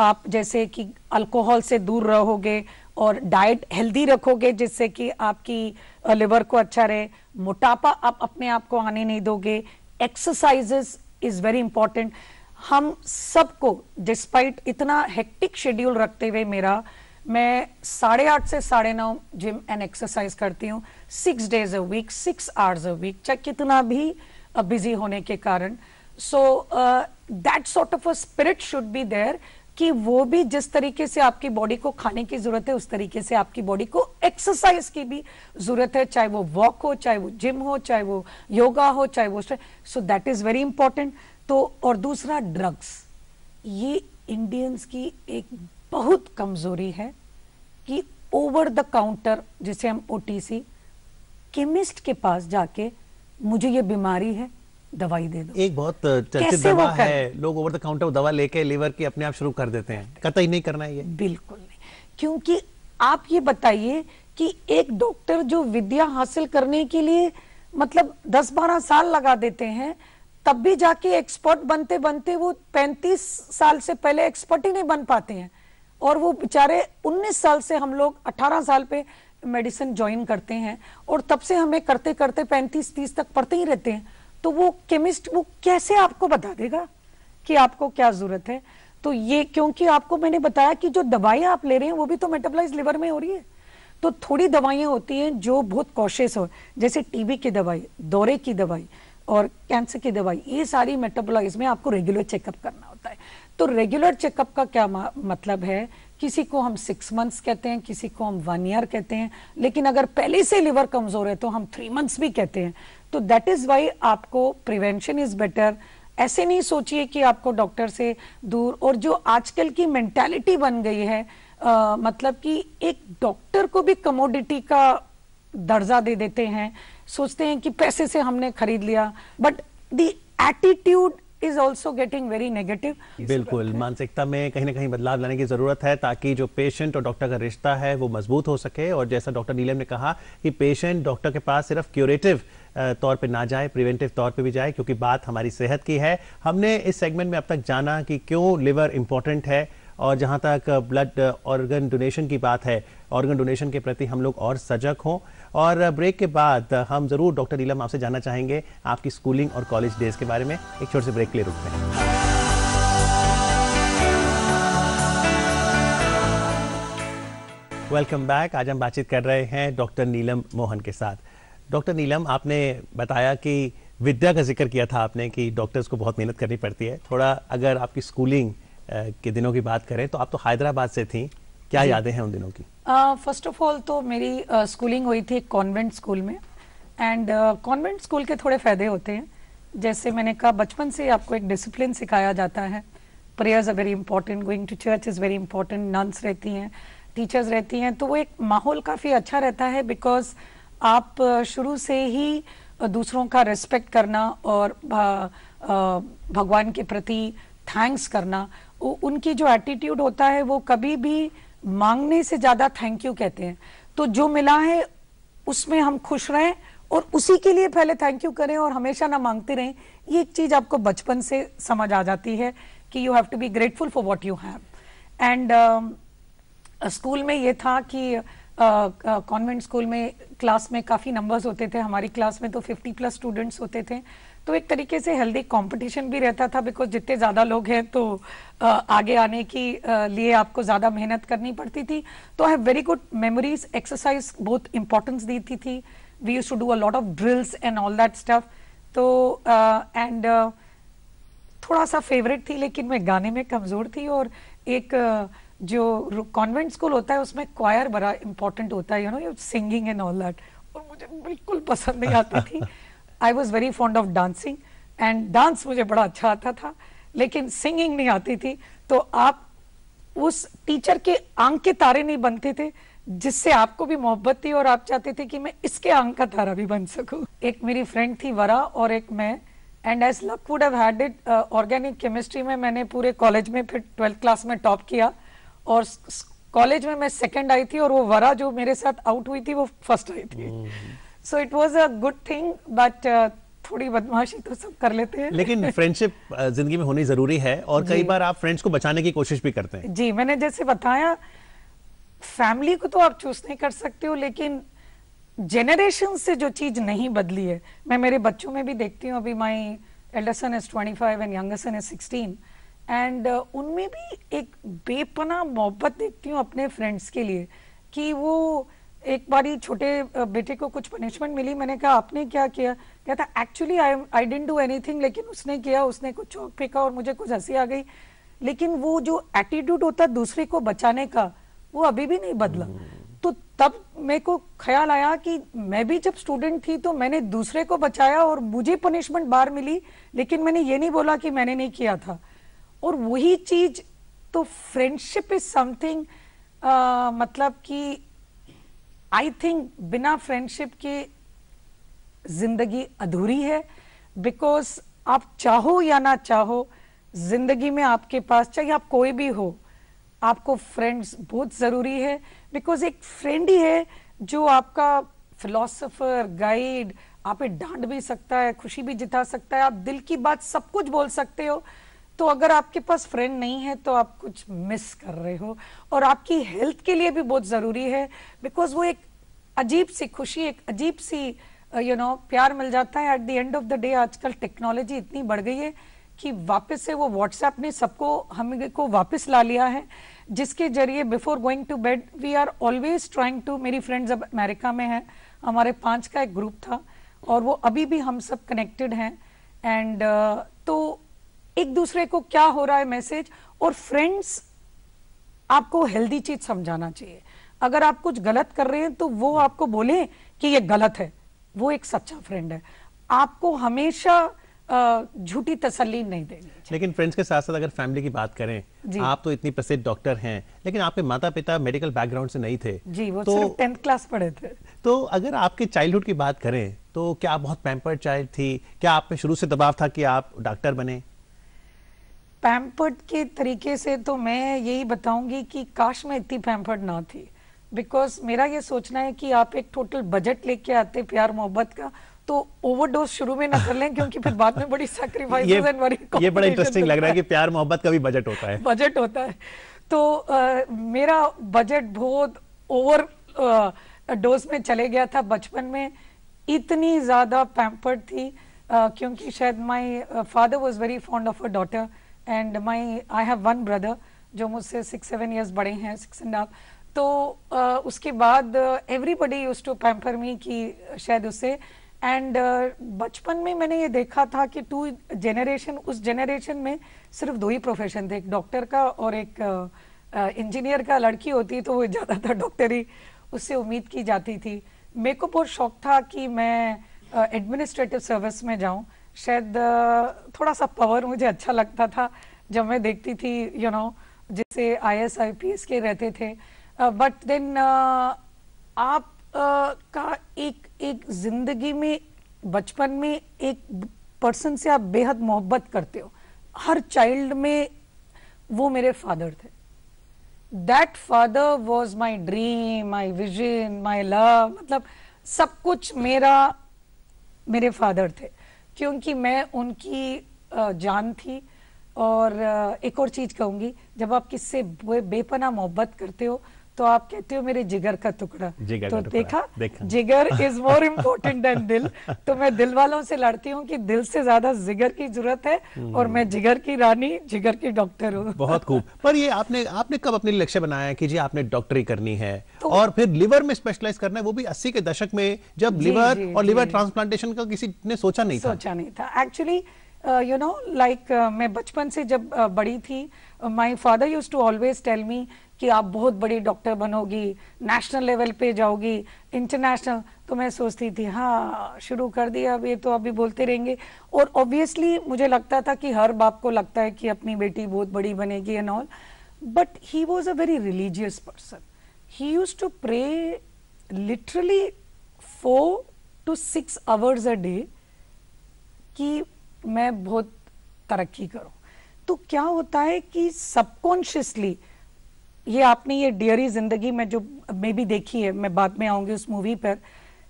आप जैसे कि अल्कोहल से दूर रहोगे और डाइट हेल्दी रखोगे जिससे कि आपकी लिवर को अच्छा रहे मोटापा आप अपने आप को आने नहीं दोगे एक्सरसाइजेस इज़ वेरी इंपॉर्टेंट हम सबको डिस्पाइट इतना हेक्टिक शेड्यूल रखते हुए मेरा मैं साढ़े आठ से साढ़े नौ जिम एंड एक्सरसाइज करती हूँ six days a week six hours a week चाहे कितना भी बिजी होने के कारण so that sort of a spirit should be there कि वो भी जिस तरीके से आपकी बॉडी को खाने की जरूरत है उस तरीके से आपकी बॉडी को एक्सरसाइज की भी जरूरत है चाहे वो वॉक हो चाहे वो जिम हो चाहे वो योगा हो चाहे वो so that is very important तो और दूसरा ड्रग्स ये इंडियंस की एक बहुत कमजोरी है कि ओवर द काउंटर जिसे हम ओ केमिस्ट के पास जाके मुझे ये बीमारी है दवाई दे दो एक बहुत चर्चित दवा है लोग ओवर द काउंटर दवा लेके लीवर की अपने आप शुरू कर देते हैं कतई नहीं करना है ये बिल्कुल नहीं क्योंकि आप ये बताइए कि एक डॉक्टर जो विद्या हासिल करने के लिए मतलब 10-12 साल लगा देते हैं तब भी जाके एक्सपर्ट बनते बनते वो 35 साल से पहले एक्सपर्ट ही नहीं बन पाते हैं और वो बेचारे 19 साल से हम लोग 18 साल पे मेडिसिन ज्वाइन करते हैं और तब से हमें करते करते 35 30 तक पढ़ते ही रहते हैं तो वो केमिस्ट वो कैसे आपको बता देगा कि आपको क्या जरूरत है तो ये क्योंकि आपको मैंने बताया कि जो दवाइयां आप ले रहे हैं वो भी तो मेटाबलाइज लिवर में हो रही है तो थोड़ी दवाइयां होती हैं जो बहुत कॉशियस हो जैसे टीबी की दवाई दौरे की दवाई और कैंसर की दवाई ये सारी मेटाबोलाइज में आपको रेगुलर चेकअप करना होता है तो रेगुलर चेकअप का क्या मतलब है किसी को हम सिक्स मंथ्स कहते हैं किसी को हम वन ईयर कहते हैं लेकिन अगर पहले से लिवर कमज़ोर है तो हम थ्री मंथ्स भी कहते हैं तो दैट इज वाई आपको प्रिवेंशन इज बेटर ऐसे नहीं सोचिए कि आपको डॉक्टर से दूर और जो आजकल की मेंटेलिटी बन गई है आ, मतलब कि एक डॉक्टर को भी कमोडिटी का दर्जा दे देते हैं सोचते हैं कि पैसे से हमने खरीद लिया but the attitude is also getting very negative बिल्कुल मानसिकता में कहीं ना कहीं बदलाव लाने की ज़रूरत है ताकि जो पेशेंट और डॉक्टर का रिश्ता है वो मजबूत हो सके और जैसा डॉक्टर नीलम ने कहा कि पेशेंट डॉक्टर के पास सिर्फ क्यूरेटिव तौर पे ना जाए प्रिवेंटिव तौर पे भी जाए क्योंकि बात हमारी सेहत की है हमने इस सेगमेंट में अब तक जाना कि क्यों लिवर इम्पोर्टेंट है और जहां तक ब्लड ऑर्गन डोनेशन की बात है ऑर्गन डोनेशन के प्रति हम लोग और सजग हों और ब्रेक के बाद हम ज़रूर डॉक्टर नीलम आपसे जानना चाहेंगे आपकी स्कूलिंग और कॉलेज डेज के बारे में एक छोटे से ब्रेक के लिए रुकते हैं वेलकम बैक आज हम बातचीत कर रहे हैं डॉक्टर नीलम मोहन के साथ डॉक्टर नीलम आपने बताया कि विद्या का जिक्र किया था आपने कि डॉक्टर्स को बहुत मेहनत करनी पड़ती है थोड़ा अगर आपकी स्कूलिंग के दिनों की बात करें तो आप तो हैदराबाद से थी क्या यादें हैं उन दिनों की फर्स्ट ऑफ ऑल तो मेरी स्कूलिंग uh, हुई थी एक कॉन्वेंट स्कूल में एंड कॉन्वेंट स्कूल के थोड़े फायदे होते हैं जैसे मैंने कहा बचपन से आपको एक डिसिप्लिन सिखाया जाता है prayers are very important going to church is very important nuns रहती हैं टीचर्स रहती हैं तो वो एक माहौल काफ़ी अच्छा रहता है बिकॉज आप शुरू से ही दूसरों का रिस्पेक्ट करना और भगवान के प्रति थैंक्स करना उनकी जो एटीट्यूड होता है वो कभी भी मांगने से ज़्यादा थैंक यू कहते हैं तो जो मिला है उसमें हम खुश रहें और उसी के लिए पहले थैंक यू करें और हमेशा ना मांगते रहें ये एक चीज़ आपको बचपन से समझ आ जाती है कि you have to be grateful for what you have and school में ये था कि कॉन्वेंट स्कूल में क्लास में काफ़ी नंबर्स होते थे हमारी क्लास में तो 50 प्लस स्टूडेंट्स होते थे तो एक तरीके से हेल्दी कंपटीशन भी रहता था बिकॉज जितने ज़्यादा लोग हैं तो uh, आगे आने uh, लिए आपको ज़्यादा मेहनत करनी पड़ती थी तो I have very good memories exercise बहुत इंपॉर्टेंस देती थी we use to do a lot of drills and all that stuff तो एंड uh, uh, थोड़ा सा फेवरेट थी लेकिन मैं गाने में कमज़ोर थी और एक uh, जो कॉन्वेंट स्कूल होता है उसमें क्वायर बड़ा इंपॉर्टेंट होता है you know singing and all that और मुझे बिल्कुल पसंद नहीं आती थी I was very fond of dancing and dance मुझे बड़ा अच्छा आता था लेकिन सिंगिंग नहीं आती थी तो आप उस टीचर के आंख के तारे नहीं बनते थे जिससे आपको भी मोहब्बत थी और आप चाहते थे कि मैं इसके आंख का तारा भी बन सकूं एक मेरी फ्रेंड थी वरा और एक मैं and as luck would have had it organic chemistry में मैंने पूरे कॉलेज में फिर ट्वेल्थ क्लास में टॉप किया और कॉलेज में मैं सेकंड आई थी और वो वरा जो मेरे साथ आउट हुई थी वो फर्स्ट आई थी so it was a good thing but थोड़ी बदमाशी तो सब कर लेते हैं लेकिन फ्रेंडशिप uh, जिंदगी में होनी जरूरी है और <laughs> कई बार आप फ्रेंड्स को बचाने की कोशिश भी करते हैं जी मैंने जैसे बताया फैमिली को तो आप चूज नहीं कर सकते हो लेकिन जेनरेशन से जो चीज नहीं बदली है मैं मेरे बच्चों में भी देखती हूँ अभी my elder son is twenty five and younger son is sixteen and uh, उनमें भी एक बेपना मोहब्बत देखती हूँ अपने फ्रेंड्स के लिए कि वो एक बारी छोटे बेटे को कुछ पनिशमेंट मिली मैंने कहा आपने क्या किया कहता actually I I didn't do any लेकिन उसने किया उसने कुछ चौक फेंका और मुझे कुछ हंसी आ गई लेकिन वो जो एटीट्यूड होता दूसरे को बचाने का वो अभी भी नहीं बदला तो तब मेरे को ख्याल आया कि मैं भी जब स्टूडेंट थी तो मैंने दूसरे को बचाया और मुझे पनिशमेंट बार मिली लेकिन मैंने ये नहीं बोला कि मैंने नहीं किया था और वही चीज तो फ्रेंडशिप इज समथिंग मतलब कि आई थिंक बिना फ्रेंडशिप के जिंदगी अधूरी है बिकॉज आप चाहो या ना चाहो जिंदगी में आपके पास चाहे आप कोई भी हो आपको फ्रेंड्स बहुत ज़रूरी है बिकॉज एक फ्रेंड ही है जो आपका फिलोसोफर गाइड आप डांट भी सकता है खुशी भी जिता सकता है आप दिल की बात सब कुछ बोल सकते हो तो अगर आपके पास फ्रेंड नहीं है तो आप कुछ मिस कर रहे हो और आपकी हेल्थ के लिए भी बहुत ज़रूरी है बिकॉज वो एक अजीब सी खुशी एक अजीब सी you uh, know you know, प्यार मिल जाता है at the end of the day आजकल टेक्नोलॉजी इतनी बढ़ गई है कि वापस से वो व्हाट्सएप ने सबको हम को वापस ला लिया है जिसके जरिए before going to bed we are always trying to मेरी फ्रेंड्स अब अमेरिका में है हमारे पांच का एक ग्रुप था और वो अभी भी हम सब कनेक्टेड हैं एंड uh, तो एक दूसरे को क्या हो रहा है मैसेज और फ्रेंड्स आपको हेल्दी चीज समझाना चाहिए अगर आप कुछ गलत कर रहे हैं तो वो आपको बोले कि ये गलत है वो एक सच्चा फ्रेंड है आपको हमेशा झूठी तसल्ली नहीं देंगे लेकिन फ्रेंड्स के साथ साथ अगर फैमिली की बात करें आप तो इतनी प्रसिद्ध डॉक्टर हैं लेकिन आपके माता पिता मेडिकल बैकग्राउंड से नहीं थे जी वो तो, सिर्फ टेंथ क्लास पढ़े थे तो अगर आपके चाइल्डहुड की बात करें तो क्या आप बहुत पैम्पर्ड चाइल्ड थी क्या आप में शुरू से दबाव था कि आप डॉक्टर बने पैम्पर्ड के तरीके से तो मैं यही बताऊंगी कि काश मैं इतनी पैम्पर्ड ना थी बिकॉज मेरा ये सोचना है कि आप एक टोटल बजट लेके आते प्यार मोहब्बत का तो ओवरडोज शुरू में ना कर लें क्योंकि फिर बाद में बड़ी सैक्रिफाइसेस एंड बड़ी ये बड़ा इंटरेस्टिंग लग रहा है कि प्यार मोहब्बत का भी बजट होता है बजट होता है तो आ, मेरा बजट बहुत ओवर डोज में चले गया था बचपन में इतनी ज्यादा पैम्पर्ड थी आ, क्योंकि शायद my father was very fond of a daughter and my I have one brother जो मुझसे सिक्स सेवन ईयर्स बड़े हैं सिक्स एंड हाफ तो uh, उसके बाद everybody use to pamper me कि शायद उससे एंड uh, बचपन में मैंने ये देखा था कि टू जेनरेशन उस जेनरेशन में सिर्फ दो ही प्रोफेशन थे एक डॉक्टर का और एक इंजीनियर uh, का लड़की होती तो वो ज़्यादातर डॉक्टर ही उससे उम्मीद की जाती थी मेरे को बहुत शौक था कि मैं एडमिनिस्ट्रेटिव सर्विस में जाऊँ शायद थोड़ा सा पावर मुझे अच्छा लगता था जब मैं देखती थी यू नो जैसे जिसे I S I P S के रहते थे बट uh, देन uh, आप uh, का एक एक जिंदगी में बचपन में एक पर्सन से आप बेहद मोहब्बत करते हो हर चाइल्ड में वो मेरे फादर थे that father was my dream my vision my love मतलब सब कुछ मेरा मेरे फादर थे क्योंकि मैं उनकी जान थी और एक और चीज़ कहूँगी जब आप किससे बेपना मोहब्बत करते हो तो आप कहते हो मेरे जिगर का टुकड़ा जिगर तो का देखा, देखा जिगर इज मोर इम्पोर्टेंट देन दिल तो मैं दिल वालों से लड़ती हूँ कि दिल से ज्यादा जिगर की जरूरत है हम्म। और मैं जिगर की रानी जिगर की डॉक्टर हूँ बहुत खूब पर ये आपने आपने कब अपने लक्ष्य बनाया कि जी आपने डॉक्टरी करनी है तो, और फिर लिवर में स्पेशलाइज करना है वो भी अस्सी के दशक में जब लिवर और लिवर ट्रांसप्लांटेशन का किसी ने सोचा नहीं सोचा नहीं था एक्चुअली यू नो लाइक मैं बचपन से जब uh, बड़ी थी my father use to always tell me कि आप बहुत बड़ी डॉक्टर बनोगी नेशनल लेवल पे जाओगी इंटरनेशनल तो मैं सोचती थी हाँ शुरू कर दिया अब ये तो अभी बोलते रहेंगे और ऑब्वियसली मुझे लगता था कि हर बाप को लगता है कि अपनी बेटी बहुत बड़ी बनेगी and all but he was a very religious person he use to pray literally four to six hours a day कि मैं बहुत तरक्की करूँ तो क्या होता है कि सबकॉन्शियसली ये आपने ये डियरी जिंदगी में जो मे भी देखी है मैं बाद में आऊंगी उस मूवी पर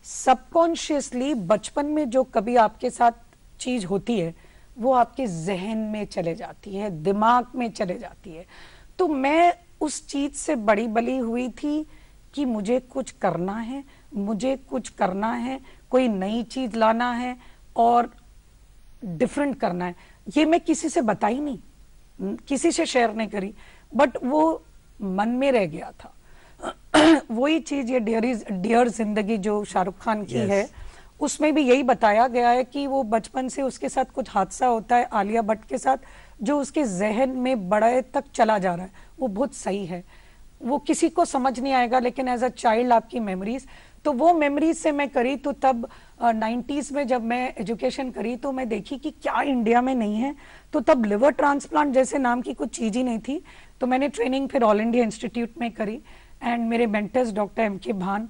सबकॉन्शियसली बचपन में जो कभी आपके साथ चीज होती है वो आपके जहन में चले जाती है दिमाग में चले जाती है तो मैं उस चीज से बड़ी बली हुई थी कि मुझे कुछ करना है मुझे कुछ करना है कोई नई चीज लाना है और डिफरेंट करना है ये मैं किसी से बताई नहीं किसी से शेयर नहीं करी बट वो मन में रह गया था <clears throat> वही चीज ये डियरीज डियर जिंदगी जो शाहरुख खान की yes. है उसमें भी यही बताया गया है कि वो बचपन से उसके साथ कुछ हादसा होता है आलिया भट्ट के साथ जो उसके जहन में बड़े तक चला जा रहा है वो बहुत सही है वो किसी को समझ नहीं आएगा लेकिन एज अ चाइल्ड आपकी मेमोरीज तो वो मेमोरीज से मैं करी तो तब नाइन्टीज़ में जब मैं एजुकेशन करी तो मैं देखी कि क्या इंडिया में नहीं है तो तब लिवर ट्रांसप्लांट जैसे नाम की कुछ चीज़ ही नहीं थी तो मैंने ट्रेनिंग फिर ऑल इंडिया इंस्टीट्यूट में करी एंड मेरे मेंटर्स डॉक्टर एम के भान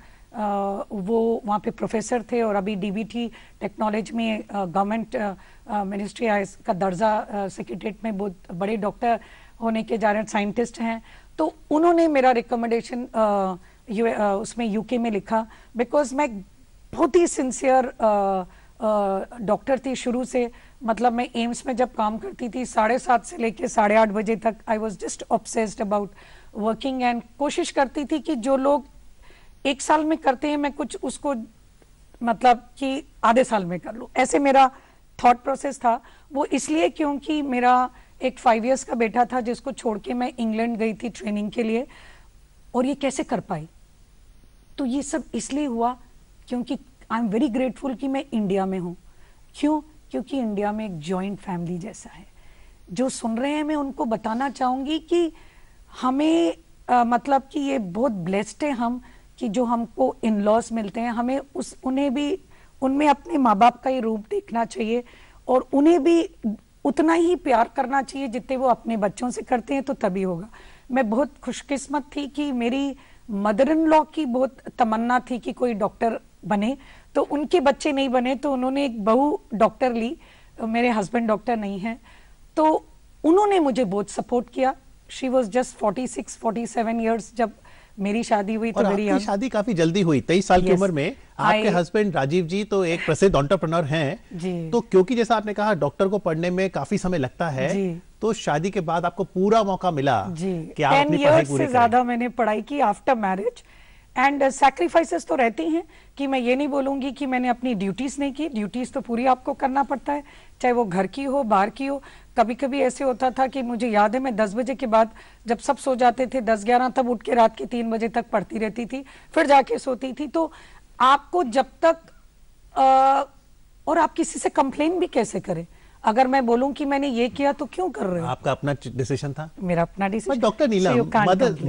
वो वहाँ पे प्रोफेसर थे और अभी डी बी टी टेक्नोलॉजी में गवर्नमेंट मिनिस्ट्री का दर्जा सेक्रेटरीट में बहुत बड़े डॉक्टर होने के जा हैं साइंटिस्ट हैं तो उन्होंने मेरा रिकमेंडेशन उसमें यूके में लिखा बिकॉज मैं बहुत ही सिंसियर डॉक्टर uh, uh, थी शुरू से मतलब मैं एम्स में जब काम करती थी साढ़े सात से लेकर साढ़े आठ बजे तक I was just obsessed about working and कोशिश करती थी कि जो लोग एक साल में करते हैं मैं कुछ उसको मतलब कि आधे साल में कर लूँ ऐसे मेरा थॉट प्रोसेस था वो इसलिए क्योंकि मेरा एक फाइव ईयर्स का बेटा था जिसको छोड़ के मैं इंग्लैंड गई थी ट्रेनिंग के लिए और ये कैसे कर पाई तो ये सब इसलिए हुआ क्योंकि आई एम वेरी ग्रेटफुल कि मैं इंडिया में हूँ क्यों क्योंकि इंडिया में एक जॉइंट फैमिली जैसा है जो सुन रहे हैं मैं उनको बताना चाहूँगी कि हमें आ, मतलब कि ये बहुत ब्लेस्ड है हम कि जो हमको इन लॉज मिलते हैं हमें उस उन्हें भी उनमें अपने माँ बाप का ही रूप देखना चाहिए और उन्हें भी उतना ही प्यार करना चाहिए जितने वो अपने बच्चों से करते हैं तो तभी होगा मैं बहुत खुशकिस्मत थी कि मेरी मदर इन लॉ की बहुत तमन्ना थी कि कोई डॉक्टर बने तो उनके बच्चे नहीं बने तो उन्होंने एक बहू डॉक्टर ली मेरे हस्बैंड डॉक्टर नहीं हैं तो उन्होंने मुझे बहुत सपोर्ट किया she was just forty six forty seven years जब मेरी शादी हुई तो मेरी आपकी शादी काफी जल्दी हुई तेईस साल yes, की उम्र में आपके हस्बैंड राजीव जी तो एक प्रसिद्ध ऑन्टरप्रनर हैं तो क्योंकि जैसा आपने कहा डॉक्टर को पढ़ने में काफी समय लगता है तो शादी के बाद आपको पूरा मौका मिला जी टेन ईयर्स से ज्यादा मैंने पढ़ाई की after marriage and sacrifices uh, तो रहते हैं कि मैं ये नहीं बोलूँगी कि मैंने अपनी ड्यूटीज़ नहीं की ड्यूटीज़ तो पूरी आपको करना पड़ता है चाहे वो घर की हो बाहर की हो कभी कभी ऐसे होता था कि मुझे याद है मैं दस बजे के बाद जब सब सो जाते थे दस ग्यारह तब उठ के रात के तीन बजे तक पढ़ती रहती थी फिर जाके सोती थी तो आपको जब तक आ, और आप किसी से कंप्लेन भी कैसे करें अगर मैं बोलूं कि मैंने ये किया तो क्यों कर रहे हो आपका अपना डिसीजन था मेरा अपना decision doctor Neelam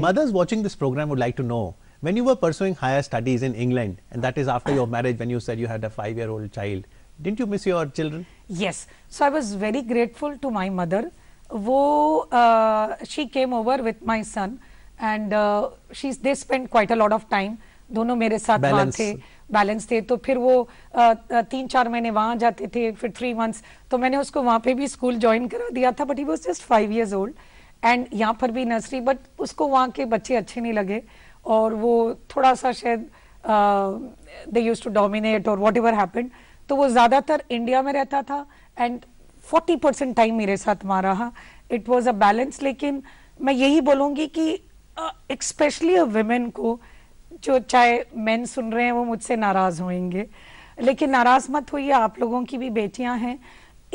mothers watching this programme would like to know When you were pursuing higher studies in England, and that is after your marriage when you said you had a five-year-old child, didn't you miss your children? Yes. So I was very grateful to my mother. Wo, uh, she came over with my son and uh, she, they spent quite a lot of time. दोनों मेरे साथ वहाँ थे balance थे तो फिर वो आ, uh, uh, तीन चार महीने वहाँ जाते थे फिर थ्री मंथ्स तो मैंने उसको वहाँ पे भी स्कूल ज्वाइन करा दिया था but he was just five years old and यहाँ पर भी नर्सरी बट उसको वहाँ के बच्चे अच्छे नहीं लगे और वो थोड़ा सा शायद दे यूज टू डोमिनेट और वॉट एवर हैपन तो वो ज़्यादातर इंडिया में रहता था एंड 40 परसेंट टाइम मेरे साथ मारा हा इट वॉज अ बैलेंस लेकिन मैं यही बोलूँगी कि स्पेशली अ वेमेन को जो चाहे मैन सुन रहे हैं वो मुझसे नाराज़ होंगे लेकिन नाराज़ मत होइए आप लोगों की भी बेटियां हैं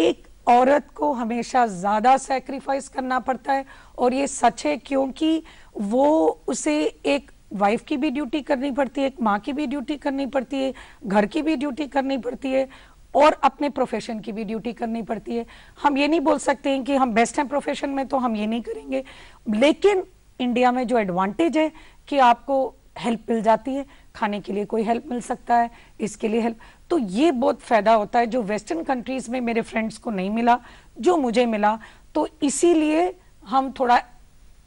एक औरत को हमेशा ज़्यादा सेक्रीफाइस करना पड़ता है और ये सच है क्योंकि वो उसे एक वाइफ की भी ड्यूटी करनी पड़ती है माँ की भी ड्यूटी करनी पड़ती है घर की भी ड्यूटी करनी पड़ती है और अपने प्रोफेशन की भी ड्यूटी करनी पड़ती है हम ये नहीं बोल सकते हैं कि हम बेस्ट हैं प्रोफेशन में तो हम ये नहीं करेंगे लेकिन इंडिया में जो एडवांटेज है कि आपको हेल्प मिल जाती है खाने के लिए कोई हेल्प मिल सकता है इसके लिए हेल्प तो ये बहुत फ़ायदा होता है जो वेस्टर्न कंट्रीज़ में मेरे फ्रेंड्स को नहीं मिला जो मुझे मिला तो इसीलिए हम थोड़ा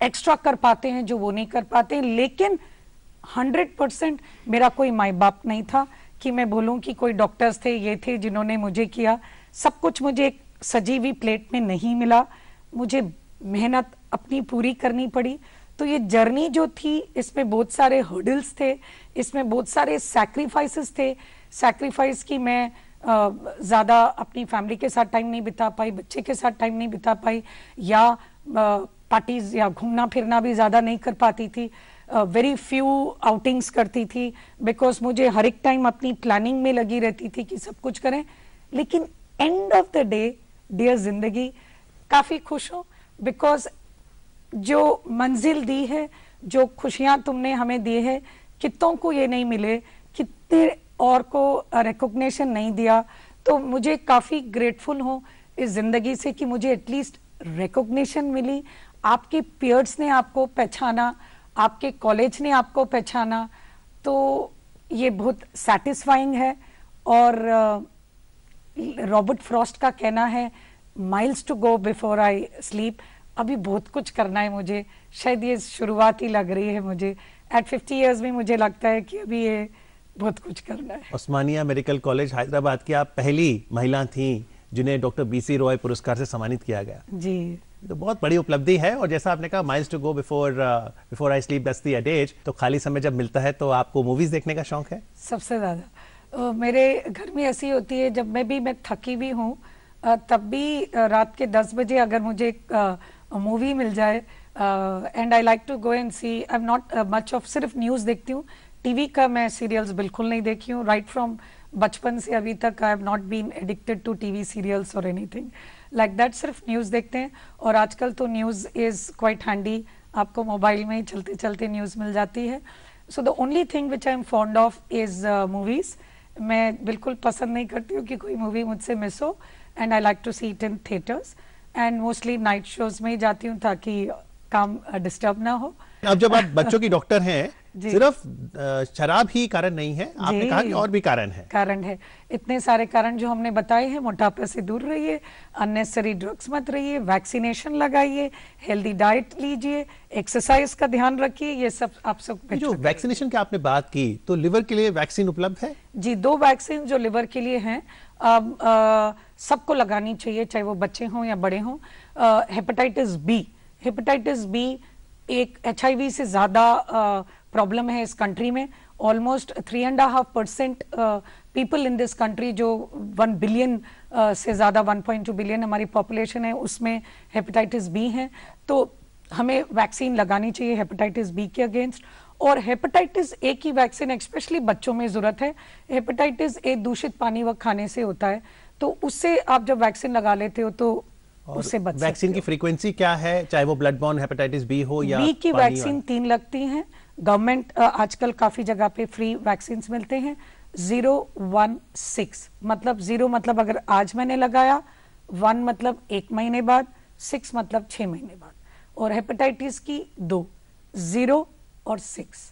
एक्स्ट्रा कर पाते हैं जो वो नहीं कर पाते लेकिन हंड्रेड परसेंट मेरा कोई माई बाप नहीं था कि मैं बोलूँ कि कोई डॉक्टर्स थे ये थे जिन्होंने मुझे किया सब कुछ मुझे एक सजीवी प्लेट में नहीं मिला मुझे मेहनत अपनी पूरी करनी पड़ी तो ये जर्नी जो थी इसमें बहुत सारे हर्डल्स थे इसमें बहुत सारे सैक्रिफाइसेस थे सैक्रीफाइस की मैं ज़्यादा अपनी फैमिली के साथ टाइम नहीं बिता पाई बच्चे के साथ टाइम नहीं बिता पाई या पार्टीज या घूमना फिरना भी ज़्यादा नहीं कर पाती थी वेरी फ्यू आउटिंग्स करती थी बिकॉज मुझे हर एक टाइम अपनी प्लानिंग में लगी रहती थी कि सब कुछ करें लेकिन end of the day dear जिंदगी काफ़ी खुश हो बिकॉज जो मंजिल दी है जो खुशियाँ तुमने हमें दी है कितों को ये नहीं मिले कितने और को रिकोगशन नहीं दिया तो मुझे काफ़ी ग्रेटफुल हूँ इस ज़िंदगी से कि मुझे एटलीस्ट रिकोगशन मिली आपके पियर्स ने आपको पहचाना आपके कॉलेज ने आपको पहचाना तो ये बहुत सेटिस्फाइंग है और रॉबर्ट फ्रॉस्ट का कहना है miles to go before I sleep अभी बहुत कुछ करना है मुझे शायद ये शुरुआत ही लग रही है मुझे एट फिफ्टी ईयर्स में मुझे लगता है कि अभी ये बहुत कुछ करना है उस्मानिया मेडिकल कॉलेज हैदराबाद की आप पहली महिला थी जिन्हें डॉक्टर बी सी रॉय पुरस्कार से सम्मानित किया गया जी तो बहुत बड़ी उपलब्धि है और जैसा आपने कहा miles to go before before I sleep दस्ती एट एज तो खाली समय जब मिलता है तो आपको मूवीज देखने का शौक है सबसे ज़्यादा मेरे घर में ऐसी होती है जब मैं भी मैं थकी भी हूँ तब भी रात के दस बजे अगर मुझे एक मूवी मिल जाए and I like to go and see I am not much of सिर्फ न्यूज़ देखती हूँ टीवी का मैं सीरियल्स बिल्कुल नहीं देखी हूँ राइट फ्रॉम बचपन से अभी तक I have not been addicted to TV serials और एनीथिंग लाइक दैट सिर्फ न्यूज़ देखते हैं और आजकल तो न्यूज़ इज़ क्वाइट हैंडी आपको मोबाइल में ही चलते चलते न्यूज़ मिल जाती है so the only thing which I am fond of is movies मैं बिल्कुल पसंद नहीं करती हूँ कि कोई मूवी मुझसे मिस हो and I like to see it in theatres and mostly night shows में ही जाती हूँ ताकि काम डिस्टर्ब ना हो अब जब आप बच्चों की डॉक्टर हैं <laughs> सिर्फ शराब ही कारण नहीं है आपने कहा कि और भी कारण है कारण है इतने सारे कारण जो हमने बताए हैं मोटापे से दूर रहिए अननेसेसरी ड्रग्स मत रहिए वैक्सीनेशन लगाइए हेल्दी डाइट लीजिए एक्सरसाइज का ध्यान रखिए ये सब आप सब जो वैक्सीनेशन की आपने बात की तो लिवर के लिए वैक्सीन उपलब्ध है जी दो वैक्सीन जो लिवर के लिए है सबको लगानी चाहिए चाहे वो बच्चे हों या बड़े हों हेपेटाइटिस बी हेपेटाइटिस बी एक एच से ज़्यादा प्रॉब्लम है इस कंट्री में almost three and half percent people in this country जो वन बिलियन uh, से ज़्यादा वन पॉइंट टू बिलियन हमारी पॉपुलेशन है उसमें हेपेटाइटिस बी है तो हमें वैक्सीन लगानी चाहिए हेपेटाइटिस बी के अगेंस्ट और हेपेटाइटिस ए की वैक्सीन एक्सपेशली बच्चों में ज़रूरत है हेपेटाइटिस ए दूषित पानी व खाने से होता है तो उससे आप जब वैक्सीन लगा लेते हो तो उससे बच वैक्सीन की फ्रीक्वेंसी क्या है चाहे वो ब्लड बॉर्न हेपेटाइटिस बी हो या बी की वैक्सीन तीन लगती हैं गवर्नमेंट आजकल काफी जगह पे फ्री वैक्सीन मिलते हैं जीरो वन सिक्स मतलब जीरो मतलब अगर आज मैंने लगाया वन मतलब एक महीने बाद सिक्स मतलब छह महीने बाद और हेपेटाइटिस की दो ज़ीरो और सिक्स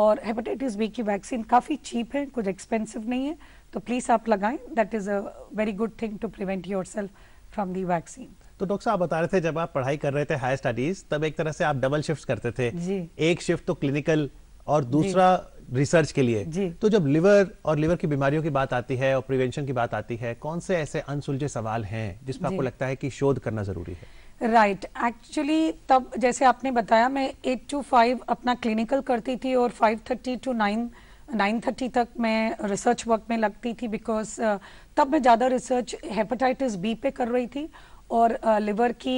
और हेपेटाइटिस बी की वैक्सीन काफ़ी चीप है कुछ एक्सपेंसिव नहीं है तो प्लीज़ आप लगाएं that is a very good thing to prevent yourself from the vaccine तो डॉक्टर साहब बता रहे थे जब आप पढ़ाई कर रहे थे हायर स्टडीज तब एक तरह से आप डबल शिफ्ट करते थे जी. एक शिफ्ट तो क्लिनिकल और दूसरा रिसर्च के लिए जी. तो जब लिवर और लिवर की बीमारियों की बात आती है और प्रिवेंशन की बात आती है कौन से ऐसे अनसुलझे सवाल हैं जिस पर आपको लगता है कि शोध करना जरूरी है राइट right. एक्चुअली तब जैसे आपने बताया मैं एट टू फाइव अपना क्लिनिकल करती थी और five thirty to nine nine thirty तक मैं रिसर्च वर्क में लगती थी बिकॉज uh, तब मैं ज़्यादा रिसर्च हेपेटाइटिस बी पे कर रही थी और लिवर की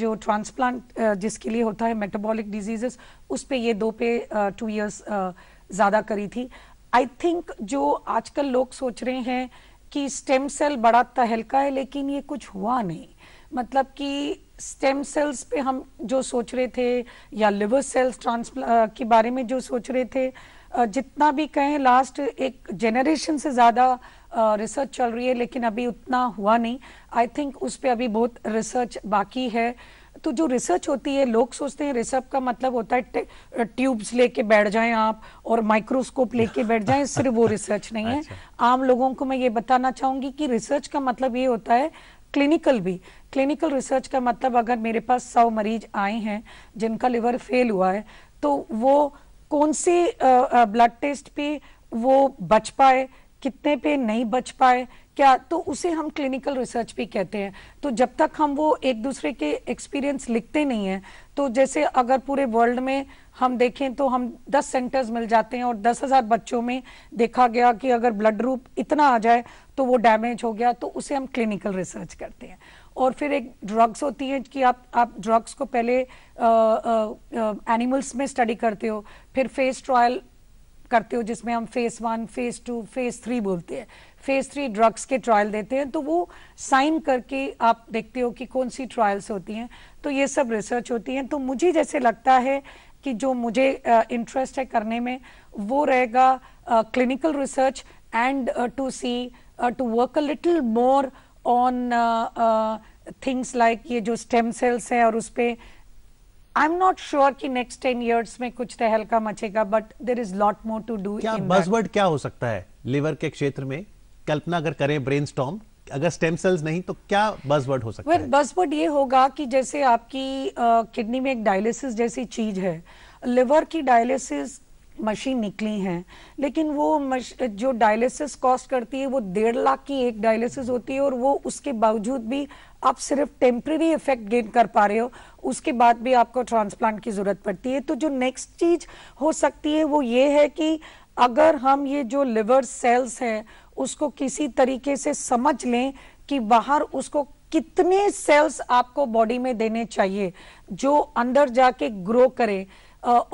जो ट्रांसप्लांट जिसके लिए होता है मेटाबॉलिक डिजीजेस उस पे ये दो पे टू इयर्स ज़्यादा करी थी आई थिंक जो आजकल लोग सोच रहे हैं कि स्टेम सेल बड़ा तहलका है लेकिन ये कुछ हुआ नहीं मतलब कि स्टेम सेल्स पे हम जो सोच रहे थे या लिवर सेल्स ट्रांसप्ला के बारे में जो सोच रहे थे जितना भी कहें लास्ट एक जनरेशन से ज़्यादा रिसर्च चल रही है लेकिन अभी उतना हुआ नहीं आई थिंक उस पर अभी बहुत रिसर्च बाकी है तो जो रिसर्च होती है लोग सोचते हैं रिसर्च का मतलब होता है ट्यूब्स लेके बैठ जाएं आप और माइक्रोस्कोप लेके बैठ जाएं <laughs> सिर्फ वो रिसर्च नहीं है अच्छा। आम लोगों को मैं ये बताना चाहूंगी कि रिसर्च का मतलब ये होता है क्लिनिकल भी क्लिनिकल रिसर्च का मतलब अगर मेरे पास सौ मरीज आए हैं जिनका लिवर फेल हुआ है तो वो कौन से ब्लड टेस्ट पे वो बच पाए कितने पे नहीं बच पाए क्या तो उसे हम क्लिनिकल रिसर्च भी कहते हैं तो जब तक हम वो एक दूसरे के एक्सपीरियंस लिखते नहीं हैं तो जैसे अगर पूरे वर्ल्ड में हम देखें तो हम 10 सेंटर्स मिल जाते हैं और दस हज़ार बच्चों में देखा गया कि अगर ब्लड ग्रुप इतना आ जाए तो वो डैमेज हो गया तो उसे हम क्लिनिकल रिसर्च करते हैं और फिर एक ड्रग्स होती है कि आप आप ड्रग्स को पहले एनिमल्स में स्टडी करते हो फिर फेस ट्रायल करते हो जिसमें हम phase one phase two phase three बोलते हैं फेज थ्री ड्रग्स के ट्रायल देते हैं तो वो साइन करके आप देखते हो कि कौन सी ट्रायल्स होती हैं तो ये सब रिसर्च होती हैं तो मुझे जैसे लगता है कि जो मुझे इंटरेस्ट है करने में वो रहेगा clinical research and to see to work a little more on things like ये जो स्टेम सेल्स हैं और उस पर आई एम नॉट श्योर कि नेक्स्ट टेन ईयर्स में कुछ तहलका मचेगा but there is lot more to do क्या बजवर्ड क्या हो सकता है लिवर के क्षेत्र में कल्पना अगर करें ब्रेन अगर स्टेम सेल्स नहीं तो क्या बजवर्ड हो सकता well, है बजवर्ड ये होगा कि जैसे आपकी किडनी uh, में एक डायलिसिस जैसी चीज है लिवर की डायलिसिस मशीन निकली है लेकिन वो मश, जो डायलिसिस कॉस्ट करती है वो डेढ़ लाख की एक डायलिसिस होती है और वो उसके बावजूद भी आप सिर्फ टेम्प्रेरी इफेक्ट गेन कर पा रहे हो उसके बाद भी आपको ट्रांसप्लांट की ज़रूरत पड़ती है तो जो नेक्स्ट चीज़ हो सकती है वो ये है कि अगर हम ये जो लिवर सेल्स है उसको किसी तरीके से समझ लें कि बाहर उसको कितने सेल्स आपको बॉडी में देने चाहिए जो अंदर जाके ग्रो करें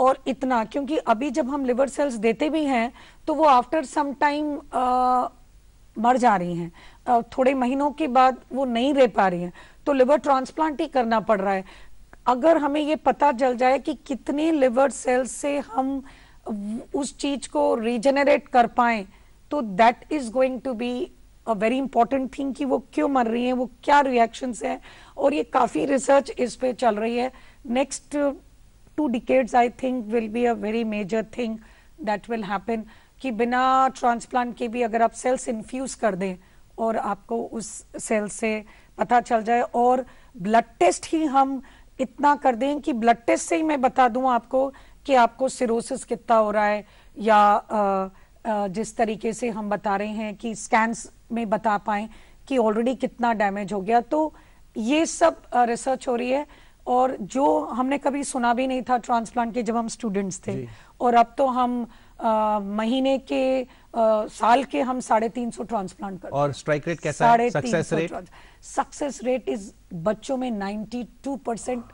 और इतना क्योंकि अभी जब हम लिवर सेल्स देते भी हैं तो वो आफ्टर सम टाइम मर जा रही हैं थोड़े महीनों के बाद वो नहीं रह पा रही हैं तो लिवर ट्रांसप्लांट ही करना पड़ रहा है अगर हमें ये पता चल जाए कि कितने लिवर सेल्स से हम उस चीज को रिजेनरेट कर पाए तो that is going to be a very important thing कि वो क्यों मर रही है वो क्या रिएक्शन है और ये काफ़ी रिसर्च इस पर चल रही है next two decades I think will be a very major thing that will happen कि बिना ट्रांसप्लांट के भी अगर आप सेल्स इन्फ्यूज़ कर दें और आपको उस सेल से पता चल जाए और ब्लड टेस्ट ही हम इतना कर दें कि ब्लड टेस्ट से ही मैं बता दूं आपको कि आपको सिरोसिस कितना हो रहा है या आ, आ, जिस तरीके से हम बता रहे हैं कि स्कैंस में बता पाए कि ऑलरेडी कितना डैमेज हो गया तो ये सब रिसर्च हो रही है और जो हमने कभी सुना भी नहीं था ट्रांसप्लांट के जब हम स्टूडेंट्स थे और अब तो हम महीने के आ, साल के हम साढ़े तीन सौ ट्रांसप्लांट करते और स्ट्राइक रेट कैसा साढ़े success rate success rate is बच्चों में two percent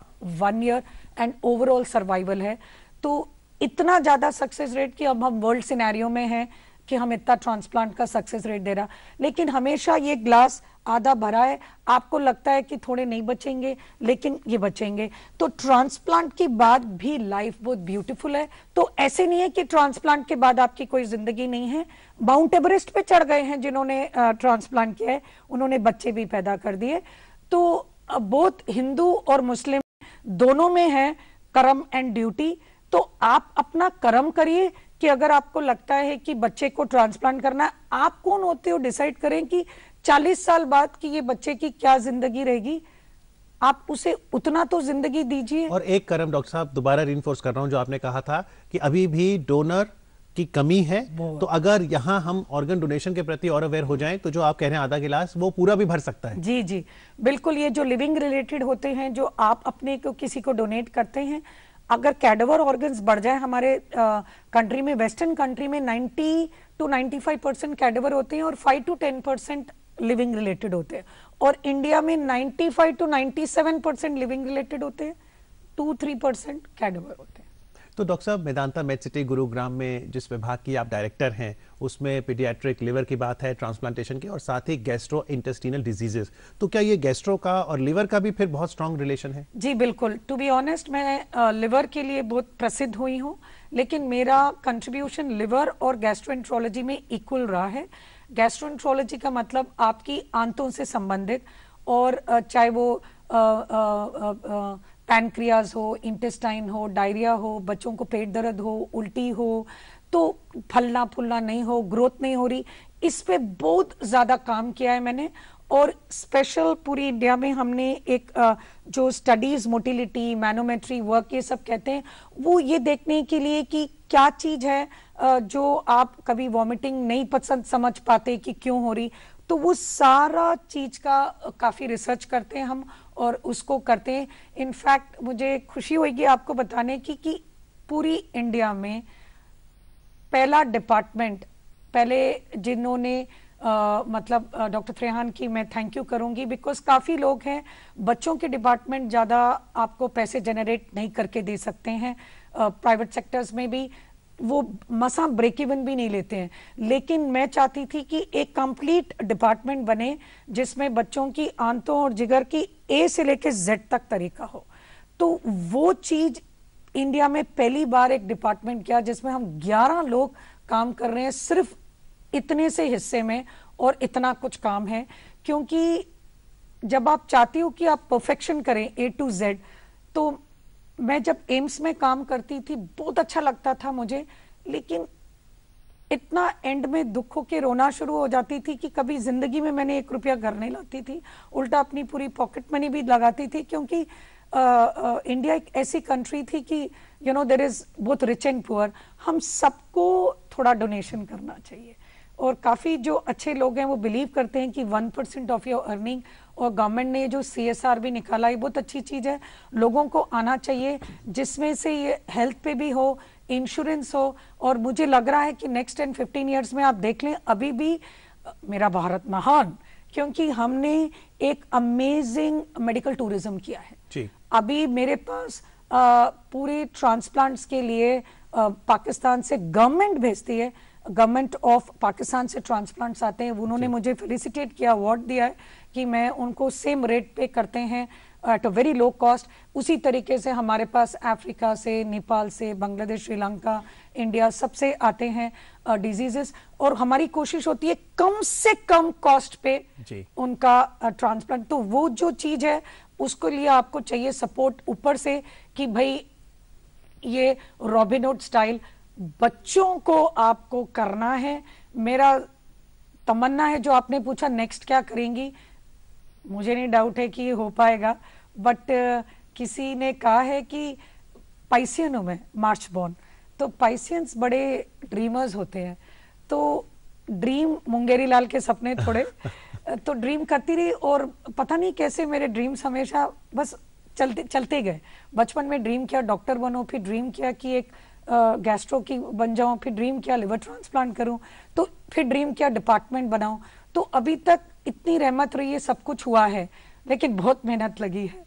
one year and overall survival है तो इतना ज्यादा सक्सेस रेट कि अब हम वर्ल्ड सिनेरियो में हैं कि हम इतना ट्रांसप्लांट का सक्सेस रेट दे रहा लेकिन हमेशा ये ग्लास आधा भरा है आपको लगता है कि थोड़े नहीं बचेंगे लेकिन ये बचेंगे तो ट्रांसप्लांट के बाद भी लाइफ बहुत ब्यूटीफुल है तो ऐसे नहीं है कि ट्रांसप्लांट के बाद आपकी कोई जिंदगी नहीं है माउंट एवरेस्ट पे चढ़ गए हैं जिन्होंने ट्रांसप्लांट किया है उन्होंने बच्चे भी पैदा कर दिए तो बोथ हिंदू और मुस्लिम दोनों में है कर्म एंड ड्यूटी तो आप अपना कर्म करिए कि अगर आपको लगता है कि बच्चे को ट्रांसप्लांट करना है आप कौन होते हो डिसाइड करें कि 40 साल बाद कि ये बच्चे की क्या जिंदगी रहेगी आप उसे उतना तो जिंदगी दीजिए और एक कर्म डॉक्टर साहब दोबारा रिइंफोर्स कर रहा हूं जो आपने कहा था कि अभी भी डोनर की कमी है तो अगर यहाँ हम ऑर्गन डोनेशन के प्रति और अवेयर हो जाएं तो जो आप कह रहे हैं आधा गिलास वो पूरा भी भर सकता है जी जी बिल्कुल ये जो लिविंग रिलेटेड होते हैं जो आप अपने को किसी को डोनेट करते हैं अगर कैडवर ऑर्गन्स बढ़ जाए हमारे कंट्री में वेस्टर्न कंट्री में 90 टू 95 परसेंट कैडवर होते हैं और 5 टू 10 परसेंट लिविंग रिलेटेड होते हैं और इंडिया में 95 टू 97 परसेंट लिविंग रिलेटेड होते हैं टू थ्री परसेंट कैडवर होते हैं तो डॉक्टर साहब मेदांता मेड सिटी गुरुग्राम में जिस विभाग की आप डायरेक्टर हैं उसमें पीडियाट्रिक लिवर की बात है ट्रांसप्लांटेशन की और साथ ही गैस्ट्रो इंटेस्टिनल डिजीजेस तो क्या ये गैस्ट्रो का और लिवर का भी फिर बहुत स्ट्रांग रिलेशन है जी बिल्कुल टू बी ऑनेस्ट मैं लिवर के लिए बहुत प्रसिद्ध हुई हूँ लेकिन मेरा कंट्रीब्यूशन लिवर और गैस्ट्रोएंट्रोलॉजी में इक्वल रहा है गैस्ट्रोएंट्रोलॉजी का मतलब आपकी आंतों से संबंधित और चाहे वो पैनक्रियाज हो इंटेस्टाइन हो डायरिया हो बच्चों को पेट दर्द हो उल्टी हो तो फलना फूलना नहीं हो ग्रोथ नहीं हो रही इस पर बहुत ज़्यादा काम किया है मैंने और स्पेशल पूरी इंडिया में हमने एक जो स्टडीज मोटिलिटी मैनोमेट्री वर्क ये सब कहते हैं वो ये देखने के लिए कि क्या चीज़ है जो आप कभी वॉमिटिंग नहीं पसंद समझ पाते कि क्यों हो रही तो वो सारा चीज़ का काफ़ी रिसर्च करते हैं हम और उसको करते हैं इनफैक्ट मुझे खुशी होगी आपको बताने की कि पूरी इंडिया में पहला डिपार्टमेंट पहले जिन्होंने मतलब डॉक्टर uh, त्रेहान की मैं थैंक यू करूंगी बिकॉज काफ़ी लोग हैं बच्चों के डिपार्टमेंट ज़्यादा आपको पैसे जनरेट नहीं करके दे सकते हैं प्राइवेट सेक्टर्स में भी वो मसा ब्रेक इवन भी नहीं लेते हैं लेकिन मैं चाहती थी कि एक कंप्लीट डिपार्टमेंट बने जिसमें बच्चों की आंतों और जिगर की ए से लेके जेड तक तरीका हो तो वो चीज इंडिया में पहली बार एक डिपार्टमेंट किया जिसमें हम 11 लोग काम कर रहे हैं सिर्फ इतने से हिस्से में और इतना कुछ काम है क्योंकि जब आप चाहती हो कि आप परफेक्शन करें ए टू जेड तो मैं जब एम्स में काम करती थी बहुत अच्छा लगता था मुझे लेकिन इतना एंड में दुखों के रोना शुरू हो जाती थी कि कभी जिंदगी में मैंने एक रुपया घर नहीं लाती थी उल्टा अपनी पूरी पॉकेट मनी भी लगाती थी क्योंकि इंडिया एक ऐसी कंट्री थी कि you know there is both rich and poor हम सबको थोड़ा डोनेशन करना चाहिए और काफ़ी जो अच्छे लोग हैं वो बिलीव करते हैं कि one percent of your earning और गवर्नमेंट ने जो सी एस आर भी निकाला है बहुत अच्छी चीज़ है लोगों को आना चाहिए जिसमें से ये हेल्थ पे भी हो इंश्योरेंस हो और मुझे लग रहा है कि नेक्स्ट टेन फिफ्टीन ईयर्स में आप देख लें अभी भी मेरा भारत महान क्योंकि हमने एक अमेजिंग मेडिकल टूरिज्म किया है अभी मेरे पास आ, पूरे ट्रांसप्लांट्स के लिए आ, पाकिस्तान से गवर्नमेंट भेजती है गवर्नमेंट ऑफ पाकिस्तान से ट्रांसप्लांट्स आते हैं उन्होंने मुझे फेलिसिटेट किया अवार्ड दिया है कि मैं उनको सेम रेट पे करते हैं at a very low cost उसी तरीके से हमारे पास अफ्रीका से नेपाल से बांग्लादेश श्रीलंका इंडिया सबसे आते हैं डिजीजेस uh, और हमारी कोशिश होती है कम से कम कॉस्ट पे जी. उनका ट्रांसप्लांट uh, तो वो जो चीज़ है उसको लिए आपको चाहिए सपोर्ट ऊपर से कि भाई ये रॉबिनोड स्टाइल बच्चों को आपको करना है मेरा तमन्ना है जो आपने पूछा नेक्स्ट क्या करेंगी मुझे नहीं डाउट है कि हो पाएगा बट किसी ने कहा है कि पाइसियनों में मार्च बॉर्न तो पाइसियंस बड़े ड्रीमर्स होते हैं तो ड्रीम मुंगेरी लाल के सपने थोड़े <laughs> तो ड्रीम करती रही और पता नहीं कैसे मेरे ड्रीम्स हमेशा बस चलते चलते गए बचपन में ड्रीम किया डॉक्टर बनो फिर ड्रीम किया कि एक गैस्ट्रो की बन जाऊँ फिर ड्रीम क्या लिवर ट्रांसप्लांट करूँ तो फिर ड्रीम क्या डिपार्टमेंट बनाऊँ तो अभी तक इतनी रहमत रही है सब कुछ हुआ है लेकिन बहुत मेहनत लगी है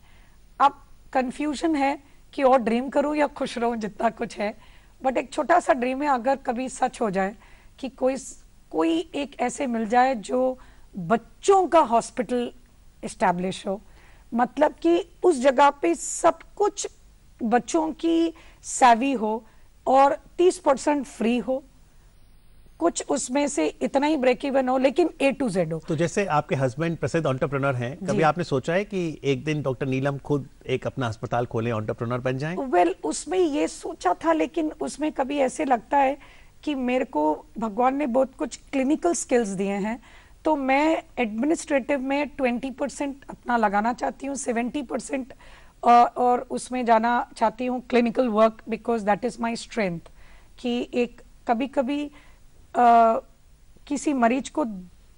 अब कन्फ्यूजन है कि और ड्रीम करूँ या खुश रहूँ जितना कुछ है बट एक छोटा सा ड्रीम है अगर कभी सच हो जाए कि कोई कोई एक ऐसे मिल जाए जो बच्चों का हॉस्पिटल इस्टेब्लिश हो मतलब कि उस जगह पे सब कुछ बच्चों की सैवी हो और 30 परसेंट फ्री हो कुछ उसमें से इतना ही ब्रेक इवन हो लेकिन ए टू जेड हो तो जैसे आपके हस्बैंड प्रसिद्ध ऑन्टरप्रनर हैं कभी आपने सोचा है कि एक दिन डॉक्टर नीलम खुद एक अपना अस्पताल खोले ऑन्टरप्रनर बन जाएं वेल well, उसमें ये सोचा था लेकिन उसमें कभी ऐसे लगता है कि मेरे को भगवान ने बहुत कुछ क्लिनिकल स्किल्स दिए हैं तो मैं एडमिनिस्ट्रेटिव में ट्वेंटी अपना लगाना चाहती हूँ सेवेंटी और उसमें जाना चाहती हूँ clinical work because that is my strength कि एक कभी कभी किसी मरीज को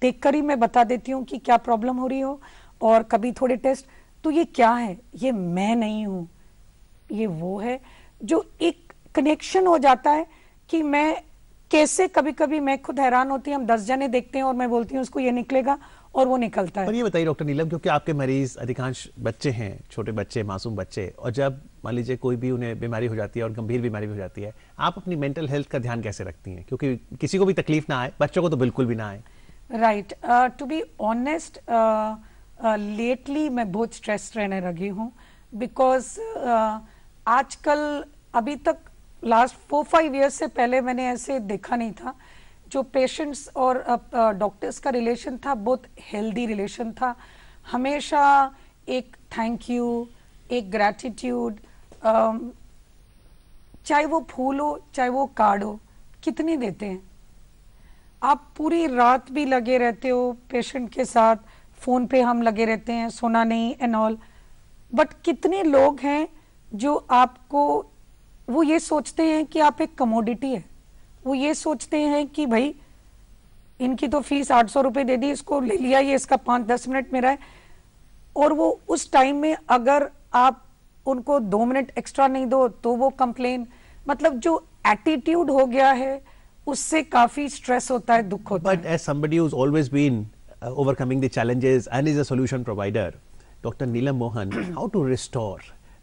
देखकर ही मैं बता देती हूँ कि क्या प्रॉब्लम हो रही हो और कभी थोड़े टेस्ट तो ये क्या है ये मैं नहीं हूँ ये वो है जो एक कनेक्शन हो जाता है कि मैं कैसे कभी कभी मैं खुद हैरान होती हूँ हम दस जने देखते हैं और मैं बोलती हूँ उसको ये निकलेगा और वो निकलता है पर ये बताइए डॉक्टर नीलम क्योंकि आपके मरीज अधिकांश बच्चे हैं छोटे बच्चे मासूम बच्चे और जब मान लीजिए कोई भी उन्हें बीमारी हो जाती है और गंभीर बीमारी भी हो जाती है आप अपनी मेंटल हेल्थ का ध्यान कैसे रखती हैं क्योंकि किसी को भी तकलीफ ना आए बच्चों को तो बिल्कुल भी ना आए right to be honest lately मैं बहुत स्ट्रेस रहने लगी हूँ बिकॉज uh, आजकल अभी तक लास्ट फोर फाइव ईयर्स से पहले मैंने ऐसे देखा नहीं था जो पेशेंट्स और डॉक्टर्स का रिलेशन था बहुत हेल्दी रिलेशन था हमेशा एक थैंक यू एक ग्रैटिट्यूड चाहे वो फूल हो चाहे वो कार्ड हो कितने देते हैं आप पूरी रात भी लगे रहते हो पेशेंट के साथ फ़ोन पे हम लगे रहते हैं सोना नहीं एंड ऑल बट कितने लोग हैं जो आपको वो ये सोचते हैं कि आप एक कमोडिटी है वो ये सोचते हैं कि भाई इनकी तो फीस आठ सौ रुपये दे दी इसको ले लिया ये इसका पाँच दस मिनट मेरा है और वो उस टाइम में अगर आप उनको दो मिनट एक्स्ट्रा नहीं दो तो वो कंप्लेन मतलब जो एटीट्यूड हो गया है उससे काफी स्ट्रेस होता है दुख होता But है but as somebody who's always been overcoming the challenges and is a solution provider doctor Neelam Mohan how to restore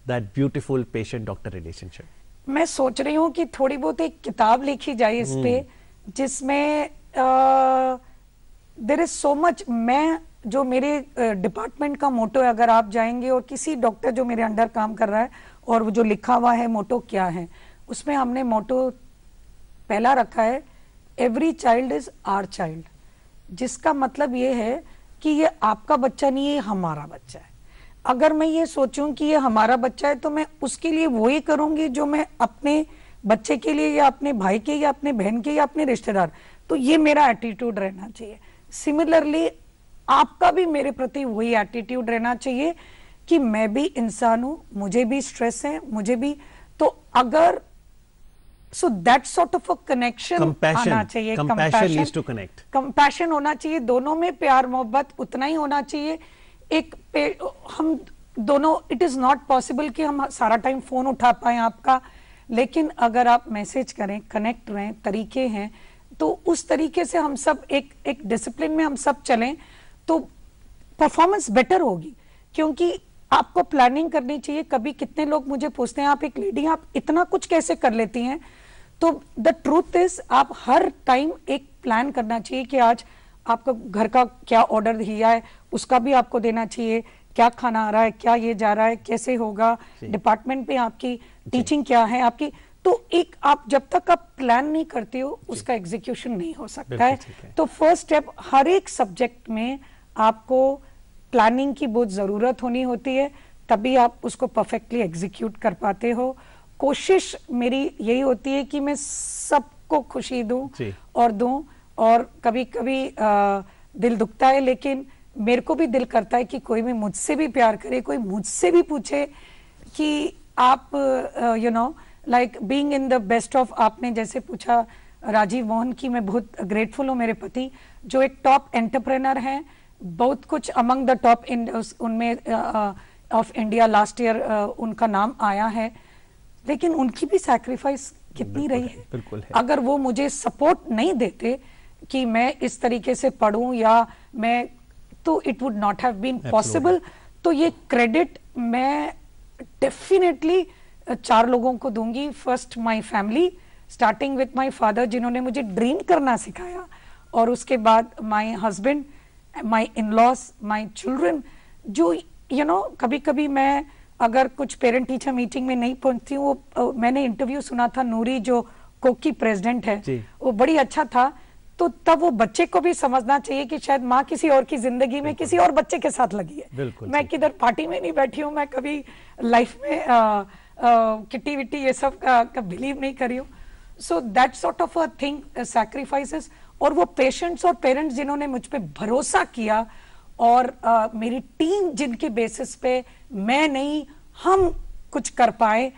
that beautiful patient doctor relationship मैं सोच रही हूँ कि थोड़ी बहुत एक किताब लिखी जाए इस पे हम्म। जिसमें देर इज सो मच मैं जो मेरे डिपार्टमेंट का मोटो है अगर आप जाएंगे और किसी डॉक्टर जो मेरे अंडर काम कर रहा है और वो जो लिखा हुआ है मोटो क्या है उसमें हमने मोटो पहला रखा है every child is our child जिसका मतलब ये है कि ये आपका बच्चा नहीं है हमारा बच्चा है अगर मैं ये सोचूं कि ये हमारा बच्चा है तो मैं उसके लिए वो ही करूंगी जो मैं अपने बच्चे के लिए या अपने भाई के या अपने बहन के या अपने रिश्तेदार तो ये मेरा एटीट्यूड रहना चाहिए सिमिलरली आपका भी मेरे प्रति वही एटीट्यूड रहना चाहिए कि मैं भी इंसान हूं मुझे भी स्ट्रेस है मुझे भी तो अगर so that sort of a connection आना चाहिए कंपैशन होना चाहिए दोनों में प्यार मोहब्बत उतना ही होना चाहिए एक पे, हम दोनों इट इज नॉट पॉसिबल कि हम सारा टाइम फोन उठा पाए आपका लेकिन अगर आप मैसेज करें कनेक्ट रहें तरीके हैं तो उस तरीके से हम सब एक एक डिसिप्लिन में हम सब चलें तो परफॉर्मेंस बेटर होगी क्योंकि आपको प्लानिंग करनी चाहिए कभी कितने लोग मुझे पूछते हैं आप एक लेडी आप इतना कुछ कैसे कर लेती हैं तो द ट्रूथ इज आप हर टाइम एक प्लान करना चाहिए कि आज आपका घर का क्या ऑर्डर दिया है उसका भी आपको देना चाहिए क्या खाना आ रहा है क्या ये जा रहा है कैसे होगा डिपार्टमेंट पे आपकी टीचिंग क्या है आपकी तो एक आप जब तक आप प्लान नहीं करते हो उसका एग्जीक्यूशन नहीं हो सकता है।, है तो फर्स्ट स्टेप हर एक सब्जेक्ट में आपको प्लानिंग की बहुत ज़रूरत होनी होती है तभी आप उसको परफेक्टली एग्जीक्यूट कर पाते हो कोशिश मेरी यही होती है कि मैं सबको खुशी दूं और दूं और कभी कभी आ, दिल दुखता है लेकिन मेरे को भी दिल करता है कि कोई भी मुझसे भी प्यार करे कोई मुझसे भी पूछे कि आप you know like being in the best of आपने जैसे पूछा राजीव मोहन की मैं बहुत ग्रेटफुल हूँ मेरे पति जो एक टॉप एंटरप्रेनर हैं बहुत कुछ अमंग द टॉप उनमें ऑफ इंडिया लास्ट ईयर उनका नाम आया है लेकिन उनकी भी सैक्रिफाइस कितनी रही है, है अगर वो मुझे सपोर्ट नहीं देते कि मैं इस तरीके से पढ़ूं या मैं तो it would not have been possible तो ये क्रेडिट मैं डेफिनेटली चार लोगों को दूंगी first my family starting with my father जिन्होंने मुझे ड्रीम करना सिखाया और उसके बाद my husband my in laws my children जो यू you नो know, कभी कभी मैं अगर कुछ पेरेंट टीचर मीटिंग में नहीं पहुंचती हूँ वो मैंने इंटरव्यू सुना था नूरी जो कोक की प्रेसिडेंट है वो बड़ी अच्छा था तो तब वो बच्चे को भी समझना चाहिए कि शायद माँ किसी और की जिंदगी में किसी और बच्चे के साथ लगी है मैं किधर पार्टी में नहीं बैठी हूँ मैं कभी लाइफ में किट्टी विट्टी ये सब का, का बिलीव नहीं करी हूँ so that sort of a thing sacrifices और वो पेशेंट्स और पेरेंट्स जिन्होंने मुझ पर भरोसा किया और uh, मेरी टीम जिनके बेसिस पे मैं नहीं हम कुछ कर पाए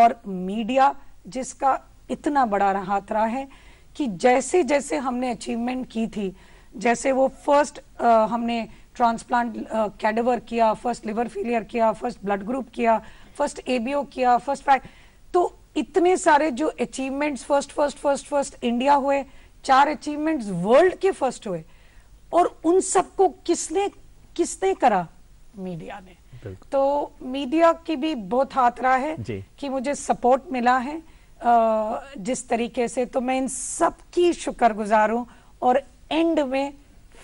और मीडिया जिसका इतना बड़ा हाथ रहा है कि जैसे जैसे हमने अचीवमेंट की थी जैसे वो फर्स्ट हमने ट्रांसप्लांट कैडवर किया फर्स्ट लिवर फेलियर किया फर्स्ट ब्लड ग्रुप किया फर्स्ट एबीओ किया फर्स्ट फैक्ट तो इतने सारे जो achievements first first first first India हुए चार अचीवमेंट्स वर्ल्ड के फर्स्ट हुए और उन सबको किसने किसने करा मीडिया ने तो मीडिया की भी बहुत हाथ रहा है कि मुझे सपोर्ट मिला है जिस तरीके से तो मैं इन सब की गुजार हूँ और एंड में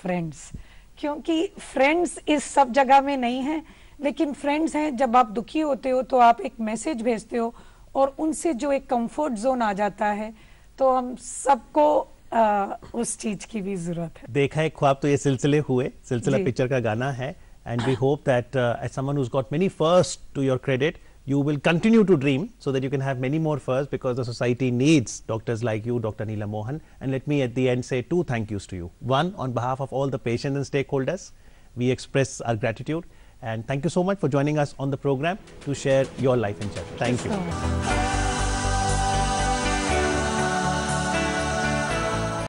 फ्रेंड्स क्योंकि फ्रेंड्स इस सब जगह में नहीं है लेकिन फ्रेंड्स हैं जब आप दुखी होते हो तो आप एक मैसेज भेजते हो और उनसे जो एक कंफर्ट जोन आ जाता है तो हम सबको उस चीज की भी जरूरत है देखा एक ख्वाब तो ये सिलसिले हुए सिलसिला पिक्चर का गाना है and we hope that as someone got many first to your credit You will continue to dream so that you can have many more firsts because the society needs doctors like you, Dr. Neela Mohan. And let me at the end say two thank yous to you. One, on behalf of all the patients and stakeholders, we express our gratitude. And thank you so much for joining us on the program to share your life in journey. Thank, thank you. So